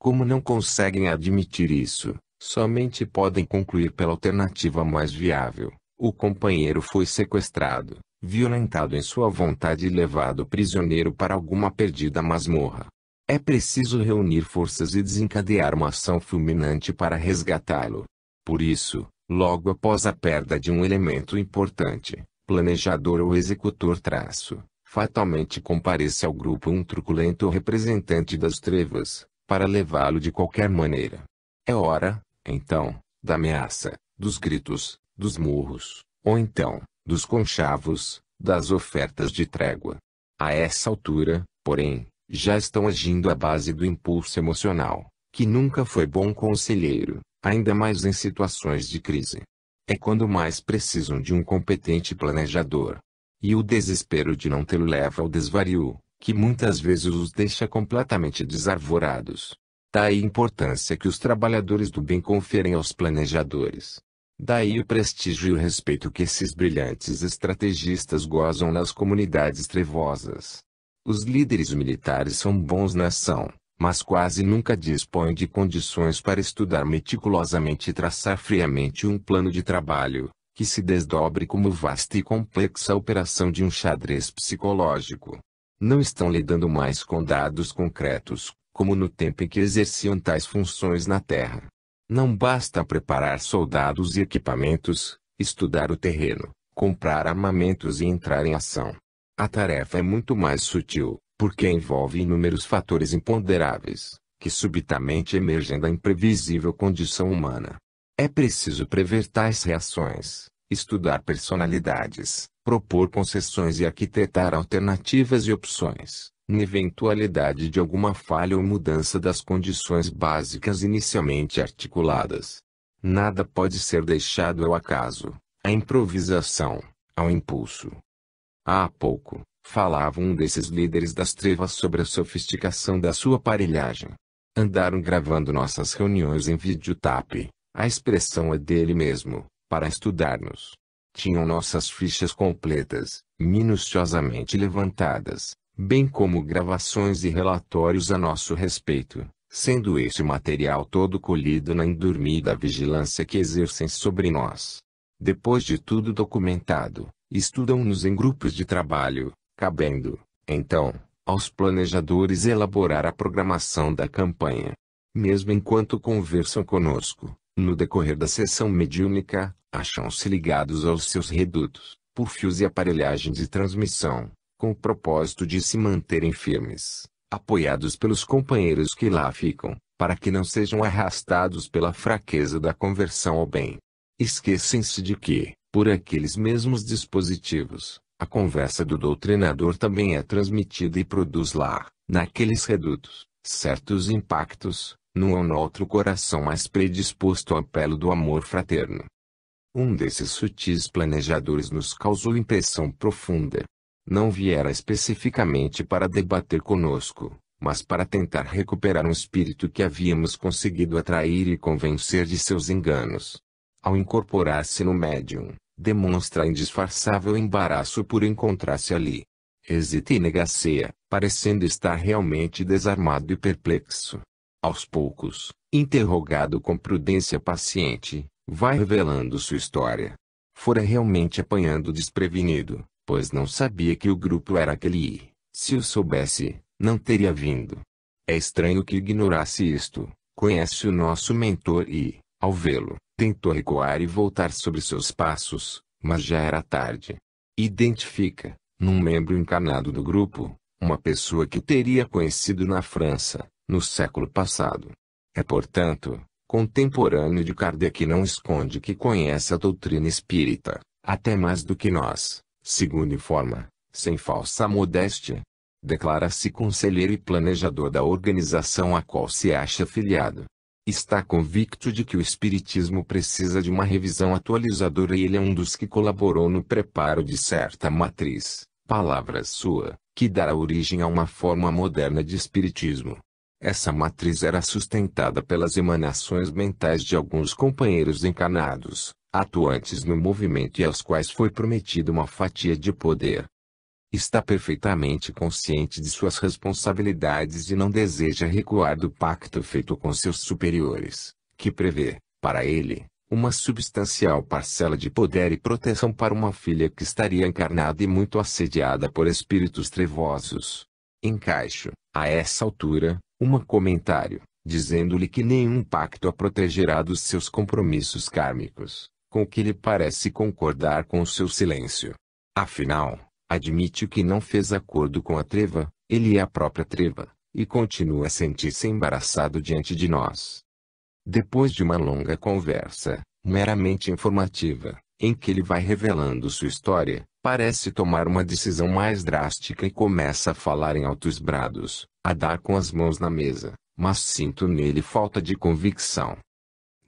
Como não conseguem admitir isso, somente podem concluir pela alternativa mais viável. O companheiro foi sequestrado, violentado em sua vontade e levado prisioneiro para alguma perdida masmorra. É preciso reunir forças e desencadear uma ação fulminante para resgatá-lo. Por isso, logo após a perda de um elemento importante, planejador ou executor traço, fatalmente comparece ao grupo um truculento representante das trevas, para levá-lo de qualquer maneira. É hora, então, da ameaça, dos gritos, dos murros, ou então, dos conchavos, das ofertas de trégua. A essa altura, porém, já estão agindo à base do impulso emocional, que nunca foi bom conselheiro, ainda mais em situações de crise. É quando mais precisam de um competente planejador. E o desespero de não tê-lo leva ao desvario, que muitas vezes os deixa completamente desarvorados. Daí a importância que os trabalhadores do bem conferem aos planejadores. Daí o prestígio e o respeito que esses brilhantes estrategistas gozam nas comunidades trevosas. Os líderes militares são bons na ação, mas quase nunca dispõem de condições para estudar meticulosamente e traçar friamente um plano de trabalho, que se desdobre como vasta e complexa operação de um xadrez psicológico não estão lidando mais com dados concretos, como no tempo em que exerciam tais funções na Terra. Não basta preparar soldados e equipamentos, estudar o terreno, comprar armamentos e entrar em ação. A tarefa é muito mais sutil, porque envolve inúmeros fatores imponderáveis, que subitamente emergem da imprevisível condição humana. É preciso prever tais reações, estudar personalidades, propor concessões e arquitetar alternativas e opções, na eventualidade de alguma falha ou mudança das condições básicas inicialmente articuladas. Nada pode ser deixado ao acaso, à improvisação, ao impulso. Há pouco, falava um desses líderes das trevas sobre a sofisticação da sua aparelhagem. Andaram gravando nossas reuniões em videotape, a expressão é dele mesmo, para estudar-nos tinham nossas fichas completas, minuciosamente levantadas, bem como gravações e relatórios a nosso respeito, sendo esse material todo colhido na indormida vigilância que exercem sobre nós. Depois de tudo documentado, estudam-nos em grupos de trabalho, cabendo, então, aos planejadores elaborar a programação da campanha. Mesmo enquanto conversam conosco, no decorrer da sessão mediúnica, acham-se ligados aos seus redutos, por fios e aparelhagens de transmissão, com o propósito de se manterem firmes, apoiados pelos companheiros que lá ficam, para que não sejam arrastados pela fraqueza da conversão ao bem. Esquecem-se de que, por aqueles mesmos dispositivos, a conversa do doutrinador também é transmitida e produz lá, naqueles redutos, certos impactos, num ou outro coração mais predisposto ao apelo do amor fraterno. Um desses sutis planejadores nos causou impressão profunda. Não viera especificamente para debater conosco, mas para tentar recuperar um espírito que havíamos conseguido atrair e convencer de seus enganos. Ao incorporar-se no médium, demonstra indisfarçável embaraço por encontrar-se ali. Hesita e negaceia, parecendo estar realmente desarmado e perplexo aos poucos, interrogado com prudência paciente, vai revelando sua história. Fora realmente apanhando desprevenido, pois não sabia que o grupo era aquele e, se o soubesse, não teria vindo. É estranho que ignorasse isto. Conhece o nosso mentor e, ao vê-lo, tentou recuar e voltar sobre seus passos, mas já era tarde. Identifica, num membro encarnado do grupo, uma pessoa que teria conhecido na França, no século passado. É, portanto, contemporâneo de Kardec não esconde que conhece a doutrina espírita, até mais do que nós, segundo informa, sem falsa modéstia. Declara-se conselheiro e planejador da organização a qual se acha filiado. Está convicto de que o Espiritismo precisa de uma revisão atualizadora e ele é um dos que colaborou no preparo de certa matriz, palavra sua, que dará origem a uma forma moderna de Espiritismo. Essa matriz era sustentada pelas emanações mentais de alguns companheiros encarnados, atuantes no movimento e aos quais foi prometida uma fatia de poder. Está perfeitamente consciente de suas responsabilidades e não deseja recuar do pacto feito com seus superiores, que prevê, para ele, uma substancial parcela de poder e proteção para uma filha que estaria encarnada e muito assediada por espíritos trevosos. Encaixo, a essa altura, uma comentário, dizendo-lhe que nenhum pacto a protegerá dos seus compromissos kármicos, com que lhe parece concordar com o seu silêncio. Afinal, admite que não fez acordo com a treva, ele é a própria treva, e continua a sentir-se embaraçado diante de nós. Depois de uma longa conversa, meramente informativa, em que ele vai revelando sua história, parece tomar uma decisão mais drástica e começa a falar em altos brados, a dar com as mãos na mesa, mas sinto nele falta de convicção.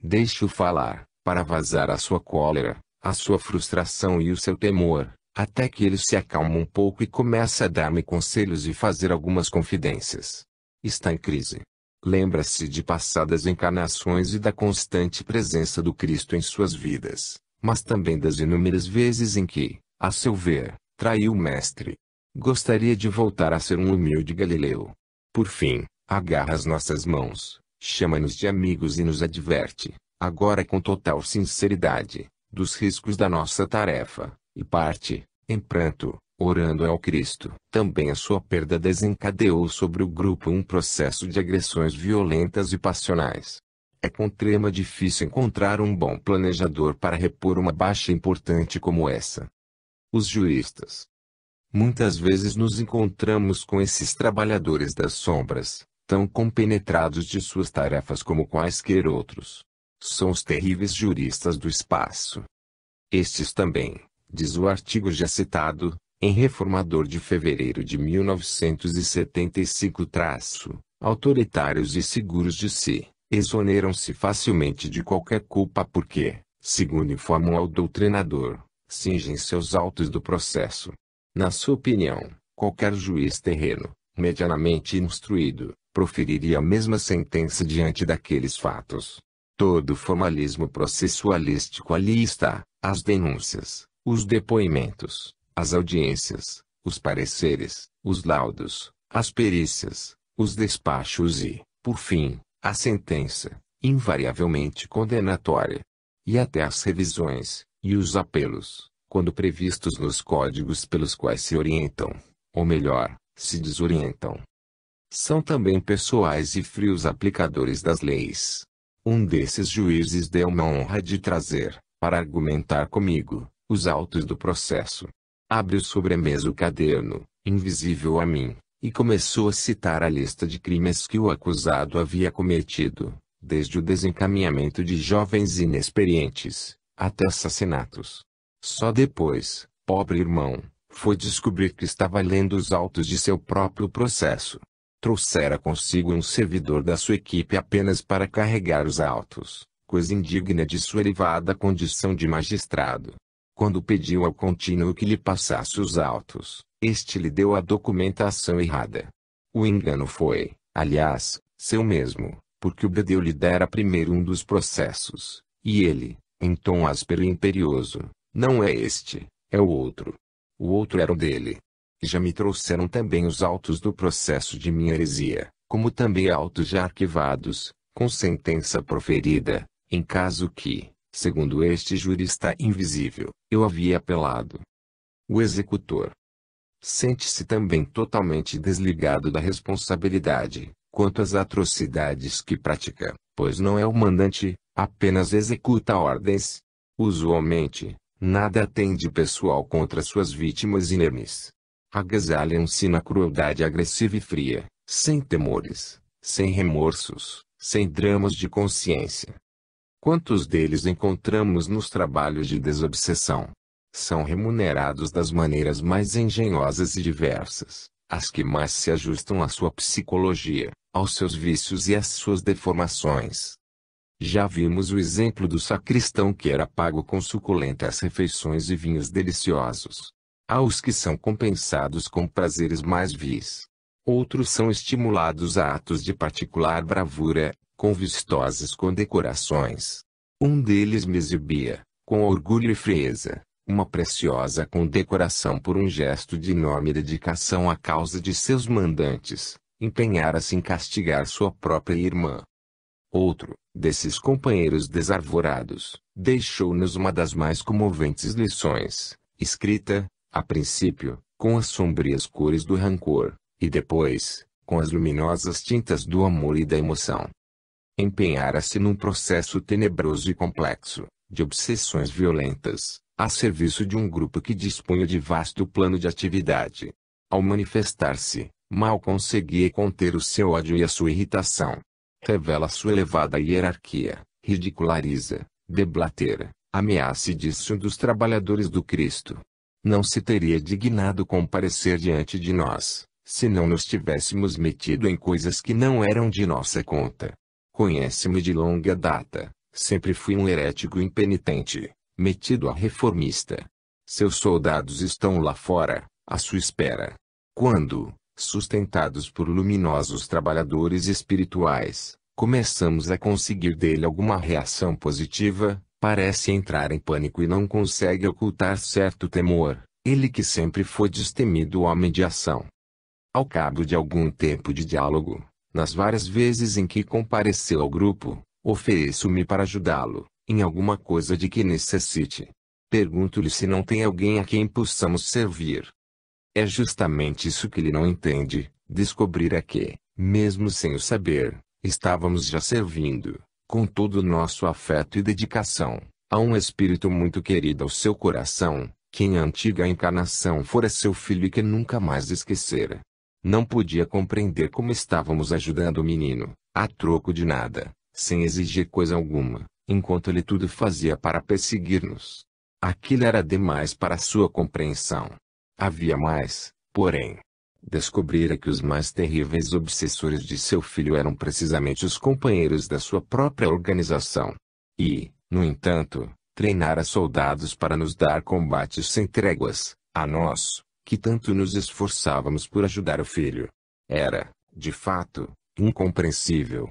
Deixe-o falar, para vazar a sua cólera, a sua frustração e o seu temor, até que ele se acalma um pouco e começa a dar-me conselhos e fazer algumas confidências. Está em crise. Lembra-se de passadas encarnações e da constante presença do Cristo em suas vidas, mas também das inúmeras vezes em que, a seu ver, traiu o mestre. Gostaria de voltar a ser um humilde Galileu. Por fim, agarra as nossas mãos, chama-nos de amigos e nos adverte, agora com total sinceridade, dos riscos da nossa tarefa, e parte, em pranto, orando ao Cristo. Também a sua perda desencadeou sobre o grupo um processo de agressões violentas e passionais. É com trema difícil encontrar um bom planejador para repor uma baixa importante como essa os juízes. Muitas vezes nos encontramos com esses trabalhadores das sombras, tão compenetrados de suas tarefas como quaisquer outros. São os terríveis juristas do espaço. Estes também, diz o artigo já citado, em Reformador de fevereiro de 1975 traço, autoritários e seguros de si, exoneram-se facilmente de qualquer culpa porque, segundo informam ao doutrinador, cingem seus autos do processo. Na sua opinião, qualquer juiz terreno, medianamente instruído, proferiria a mesma sentença diante daqueles fatos. Todo formalismo processualístico ali está, as denúncias, os depoimentos, as audiências, os pareceres, os laudos, as perícias, os despachos e, por fim, a sentença, invariavelmente condenatória. E até as revisões, e os apelos, quando previstos nos códigos pelos quais se orientam, ou melhor, se desorientam. São também pessoais e frios aplicadores das leis. Um desses juízes deu-me a honra de trazer, para argumentar comigo, os autos do processo. Abre o sobremeso caderno, invisível a mim, e começou a citar a lista de crimes que o acusado havia cometido, desde o desencaminhamento de jovens inexperientes, até assassinatos. Só depois, pobre irmão, foi descobrir que estava lendo os autos de seu próprio processo. Trouxera consigo um servidor da sua equipe apenas para carregar os autos, coisa indigna de sua elevada condição de magistrado. Quando pediu ao contínuo que lhe passasse os autos, este lhe deu a documentação errada. O engano foi, aliás, seu mesmo, porque o Bedeu lhe dera primeiro um dos processos, e ele, em tom áspero e imperioso, não é este, é o outro. O outro era o dele. Já me trouxeram também os autos do processo de minha heresia, como também autos já arquivados, com sentença proferida, em caso que, segundo este jurista invisível, eu havia apelado. O executor sente-se também totalmente desligado da responsabilidade, quanto às atrocidades que pratica, pois não é o mandante, Apenas executa ordens. Usualmente, nada tem de pessoal contra suas vítimas inermes. Agasalham-se na crueldade agressiva e fria, sem temores, sem remorsos, sem dramas de consciência. Quantos deles encontramos nos trabalhos de desobsessão? São remunerados das maneiras mais engenhosas e diversas, as que mais se ajustam à sua psicologia, aos seus vícios e às suas deformações. Já vimos o exemplo do sacristão que era pago com suculentas refeições e vinhos deliciosos. Há os que são compensados com prazeres mais vis. Outros são estimulados a atos de particular bravura, com vistosas condecorações. Um deles me exibia, com orgulho e frieza, uma preciosa condecoração por um gesto de enorme dedicação à causa de seus mandantes, empenhara-se em castigar sua própria irmã. Outro, desses companheiros desarvorados, deixou-nos uma das mais comoventes lições, escrita, a princípio, com as sombrias cores do rancor, e depois, com as luminosas tintas do amor e da emoção. Empenhara-se num processo tenebroso e complexo, de obsessões violentas, a serviço de um grupo que dispunha de vasto plano de atividade. Ao manifestar-se, mal conseguia conter o seu ódio e a sua irritação revela sua elevada hierarquia, ridiculariza, deblatera, ameaça e disse um dos trabalhadores do Cristo. Não se teria dignado comparecer diante de nós, se não nos tivéssemos metido em coisas que não eram de nossa conta. Conhece-me de longa data, sempre fui um herético impenitente, metido a reformista. Seus soldados estão lá fora, à sua espera. Quando, sustentados por luminosos trabalhadores espirituais, começamos a conseguir dele alguma reação positiva, parece entrar em pânico e não consegue ocultar certo temor, ele que sempre foi destemido homem de ação. Ao cabo de algum tempo de diálogo, nas várias vezes em que compareceu ao grupo, ofereço-me para ajudá-lo, em alguma coisa de que necessite. Pergunto-lhe se não tem alguém a quem possamos servir, é justamente isso que ele não entende, descobrir é que, mesmo sem o saber, estávamos já servindo, com todo o nosso afeto e dedicação, a um espírito muito querido ao seu coração, que em antiga encarnação fora seu filho e que nunca mais esquecera. Não podia compreender como estávamos ajudando o menino, a troco de nada, sem exigir coisa alguma, enquanto ele tudo fazia para perseguir-nos. Aquilo era demais para sua compreensão. Havia mais, porém. Descobrira que os mais terríveis obsessores de seu filho eram precisamente os companheiros da sua própria organização. E, no entanto, treinara soldados para nos dar combates sem tréguas, a nós, que tanto nos esforçávamos por ajudar o filho. Era, de fato, incompreensível.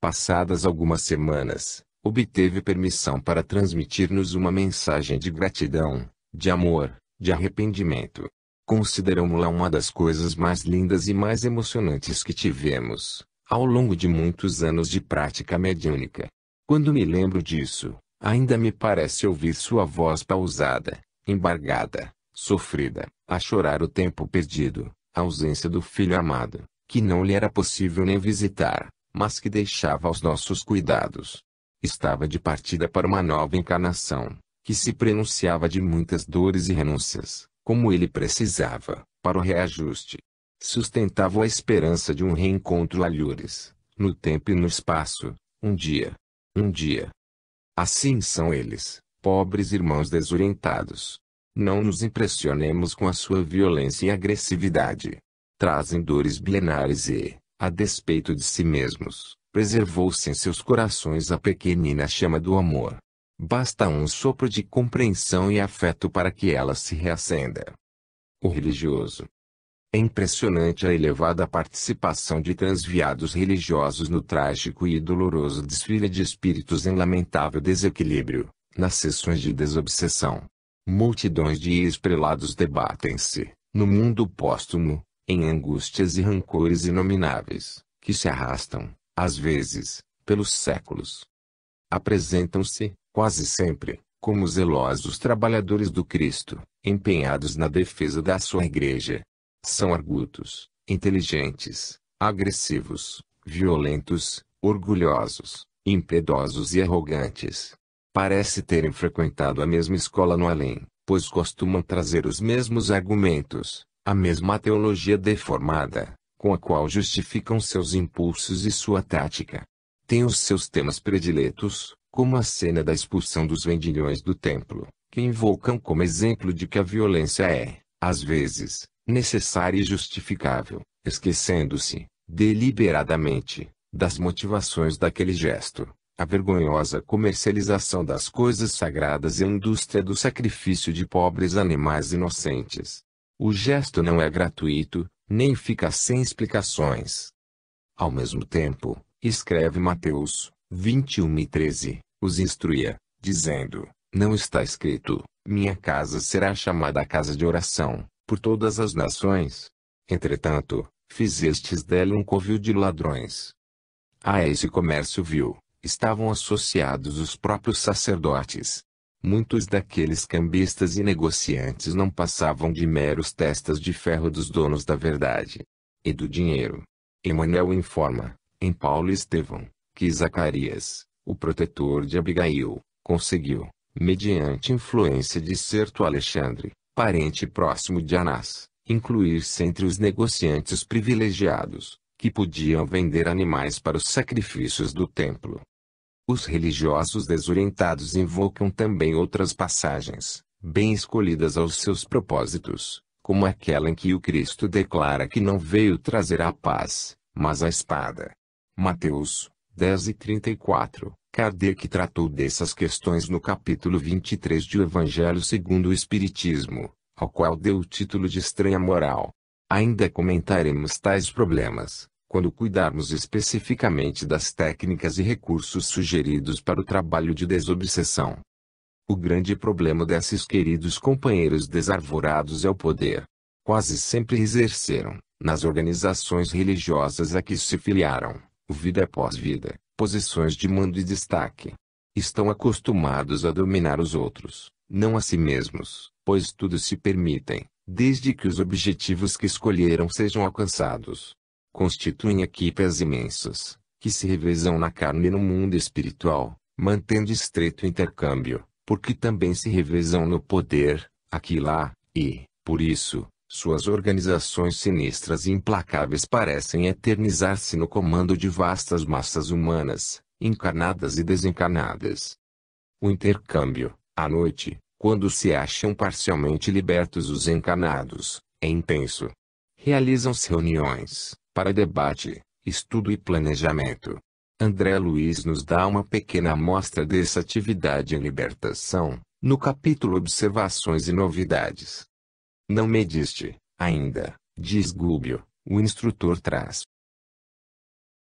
Passadas algumas semanas, obteve permissão para transmitir-nos uma mensagem de gratidão, de amor, de arrependimento. Consideramos-la uma das coisas mais lindas e mais emocionantes que tivemos, ao longo de muitos anos de prática mediúnica. Quando me lembro disso, ainda me parece ouvir sua voz pausada, embargada, sofrida, a chorar o tempo perdido, a ausência do filho amado, que não lhe era possível nem visitar, mas que deixava aos nossos cuidados. Estava de partida para uma nova encarnação, que se pronunciava de muitas dores e renúncias, como ele precisava, para o reajuste. Sustentava a esperança de um reencontro a Lures, no tempo e no espaço, um dia. Um dia. Assim são eles, pobres irmãos desorientados. Não nos impressionemos com a sua violência e agressividade. Trazem dores bilenares e, a despeito de si mesmos, preservou-se em seus corações a pequenina chama do amor. Basta um sopro de compreensão e afeto para que ela se reacenda. O religioso. É impressionante a elevada participação de transviados religiosos no trágico e doloroso desfile de espíritos em lamentável desequilíbrio, nas sessões de desobsessão. Multidões de ex-prelados debatem-se, no mundo póstumo, em angústias e rancores inomináveis, que se arrastam, às vezes, pelos séculos. Apresentam-se, quase sempre, como zelosos trabalhadores do Cristo, empenhados na defesa da sua igreja. São argutos, inteligentes, agressivos, violentos, orgulhosos, impiedosos e arrogantes. Parece terem frequentado a mesma escola no além, pois costumam trazer os mesmos argumentos, a mesma teologia deformada, com a qual justificam seus impulsos e sua tática. Têm os seus temas prediletos, como a cena da expulsão dos vendilhões do templo, que invocam como exemplo de que a violência é, às vezes, necessária e justificável, esquecendo-se, deliberadamente, das motivações daquele gesto. A vergonhosa comercialização das coisas sagradas e a indústria do sacrifício de pobres animais inocentes. O gesto não é gratuito, nem fica sem explicações. Ao mesmo tempo, escreve Mateus, 21 e 13, os instruía, dizendo: Não está escrito: Minha casa será chamada casa de oração, por todas as nações. Entretanto, fizestes dela um covil de ladrões. A esse comércio vil, estavam associados os próprios sacerdotes. Muitos daqueles cambistas e negociantes não passavam de meros testas de ferro dos donos da verdade e do dinheiro. Emanuel informa, em Paulo e Estevão, que Zacarias, o protetor de Abigail, conseguiu, mediante influência de Certo Alexandre, parente próximo de Anás, incluir-se entre os negociantes privilegiados, que podiam vender animais para os sacrifícios do templo. Os religiosos desorientados invocam também outras passagens, bem escolhidas aos seus propósitos, como aquela em que o Cristo declara que não veio trazer a paz, mas a espada. Mateus, 10 e 34, Kardec tratou dessas questões no capítulo 23 de O Evangelho segundo o Espiritismo, ao qual deu o título de Estranha Moral. Ainda comentaremos tais problemas, quando cuidarmos especificamente das técnicas e recursos sugeridos para o trabalho de desobsessão. O grande problema desses queridos companheiros desarvorados é o poder. Quase sempre exerceram, nas organizações religiosas a que se filiaram, o vida após vida, posições de mando e destaque. Estão acostumados a dominar os outros, não a si mesmos, pois tudo se permitem, desde que os objetivos que escolheram sejam alcançados. Constituem equipes imensas, que se revezam na carne e no mundo espiritual, mantendo estreito intercâmbio, porque também se revezam no poder, aqui e lá, e, por isso, suas organizações sinistras e implacáveis parecem eternizar-se no comando de vastas massas humanas, encarnadas e desencarnadas. O intercâmbio, à noite, quando se acham parcialmente libertos os encarnados, é intenso. Realizam-se reuniões, para debate, estudo e planejamento. André Luiz nos dá uma pequena amostra dessa atividade em libertação, no capítulo Observações e Novidades. Não mediste, ainda, diz Gúbio, o instrutor traz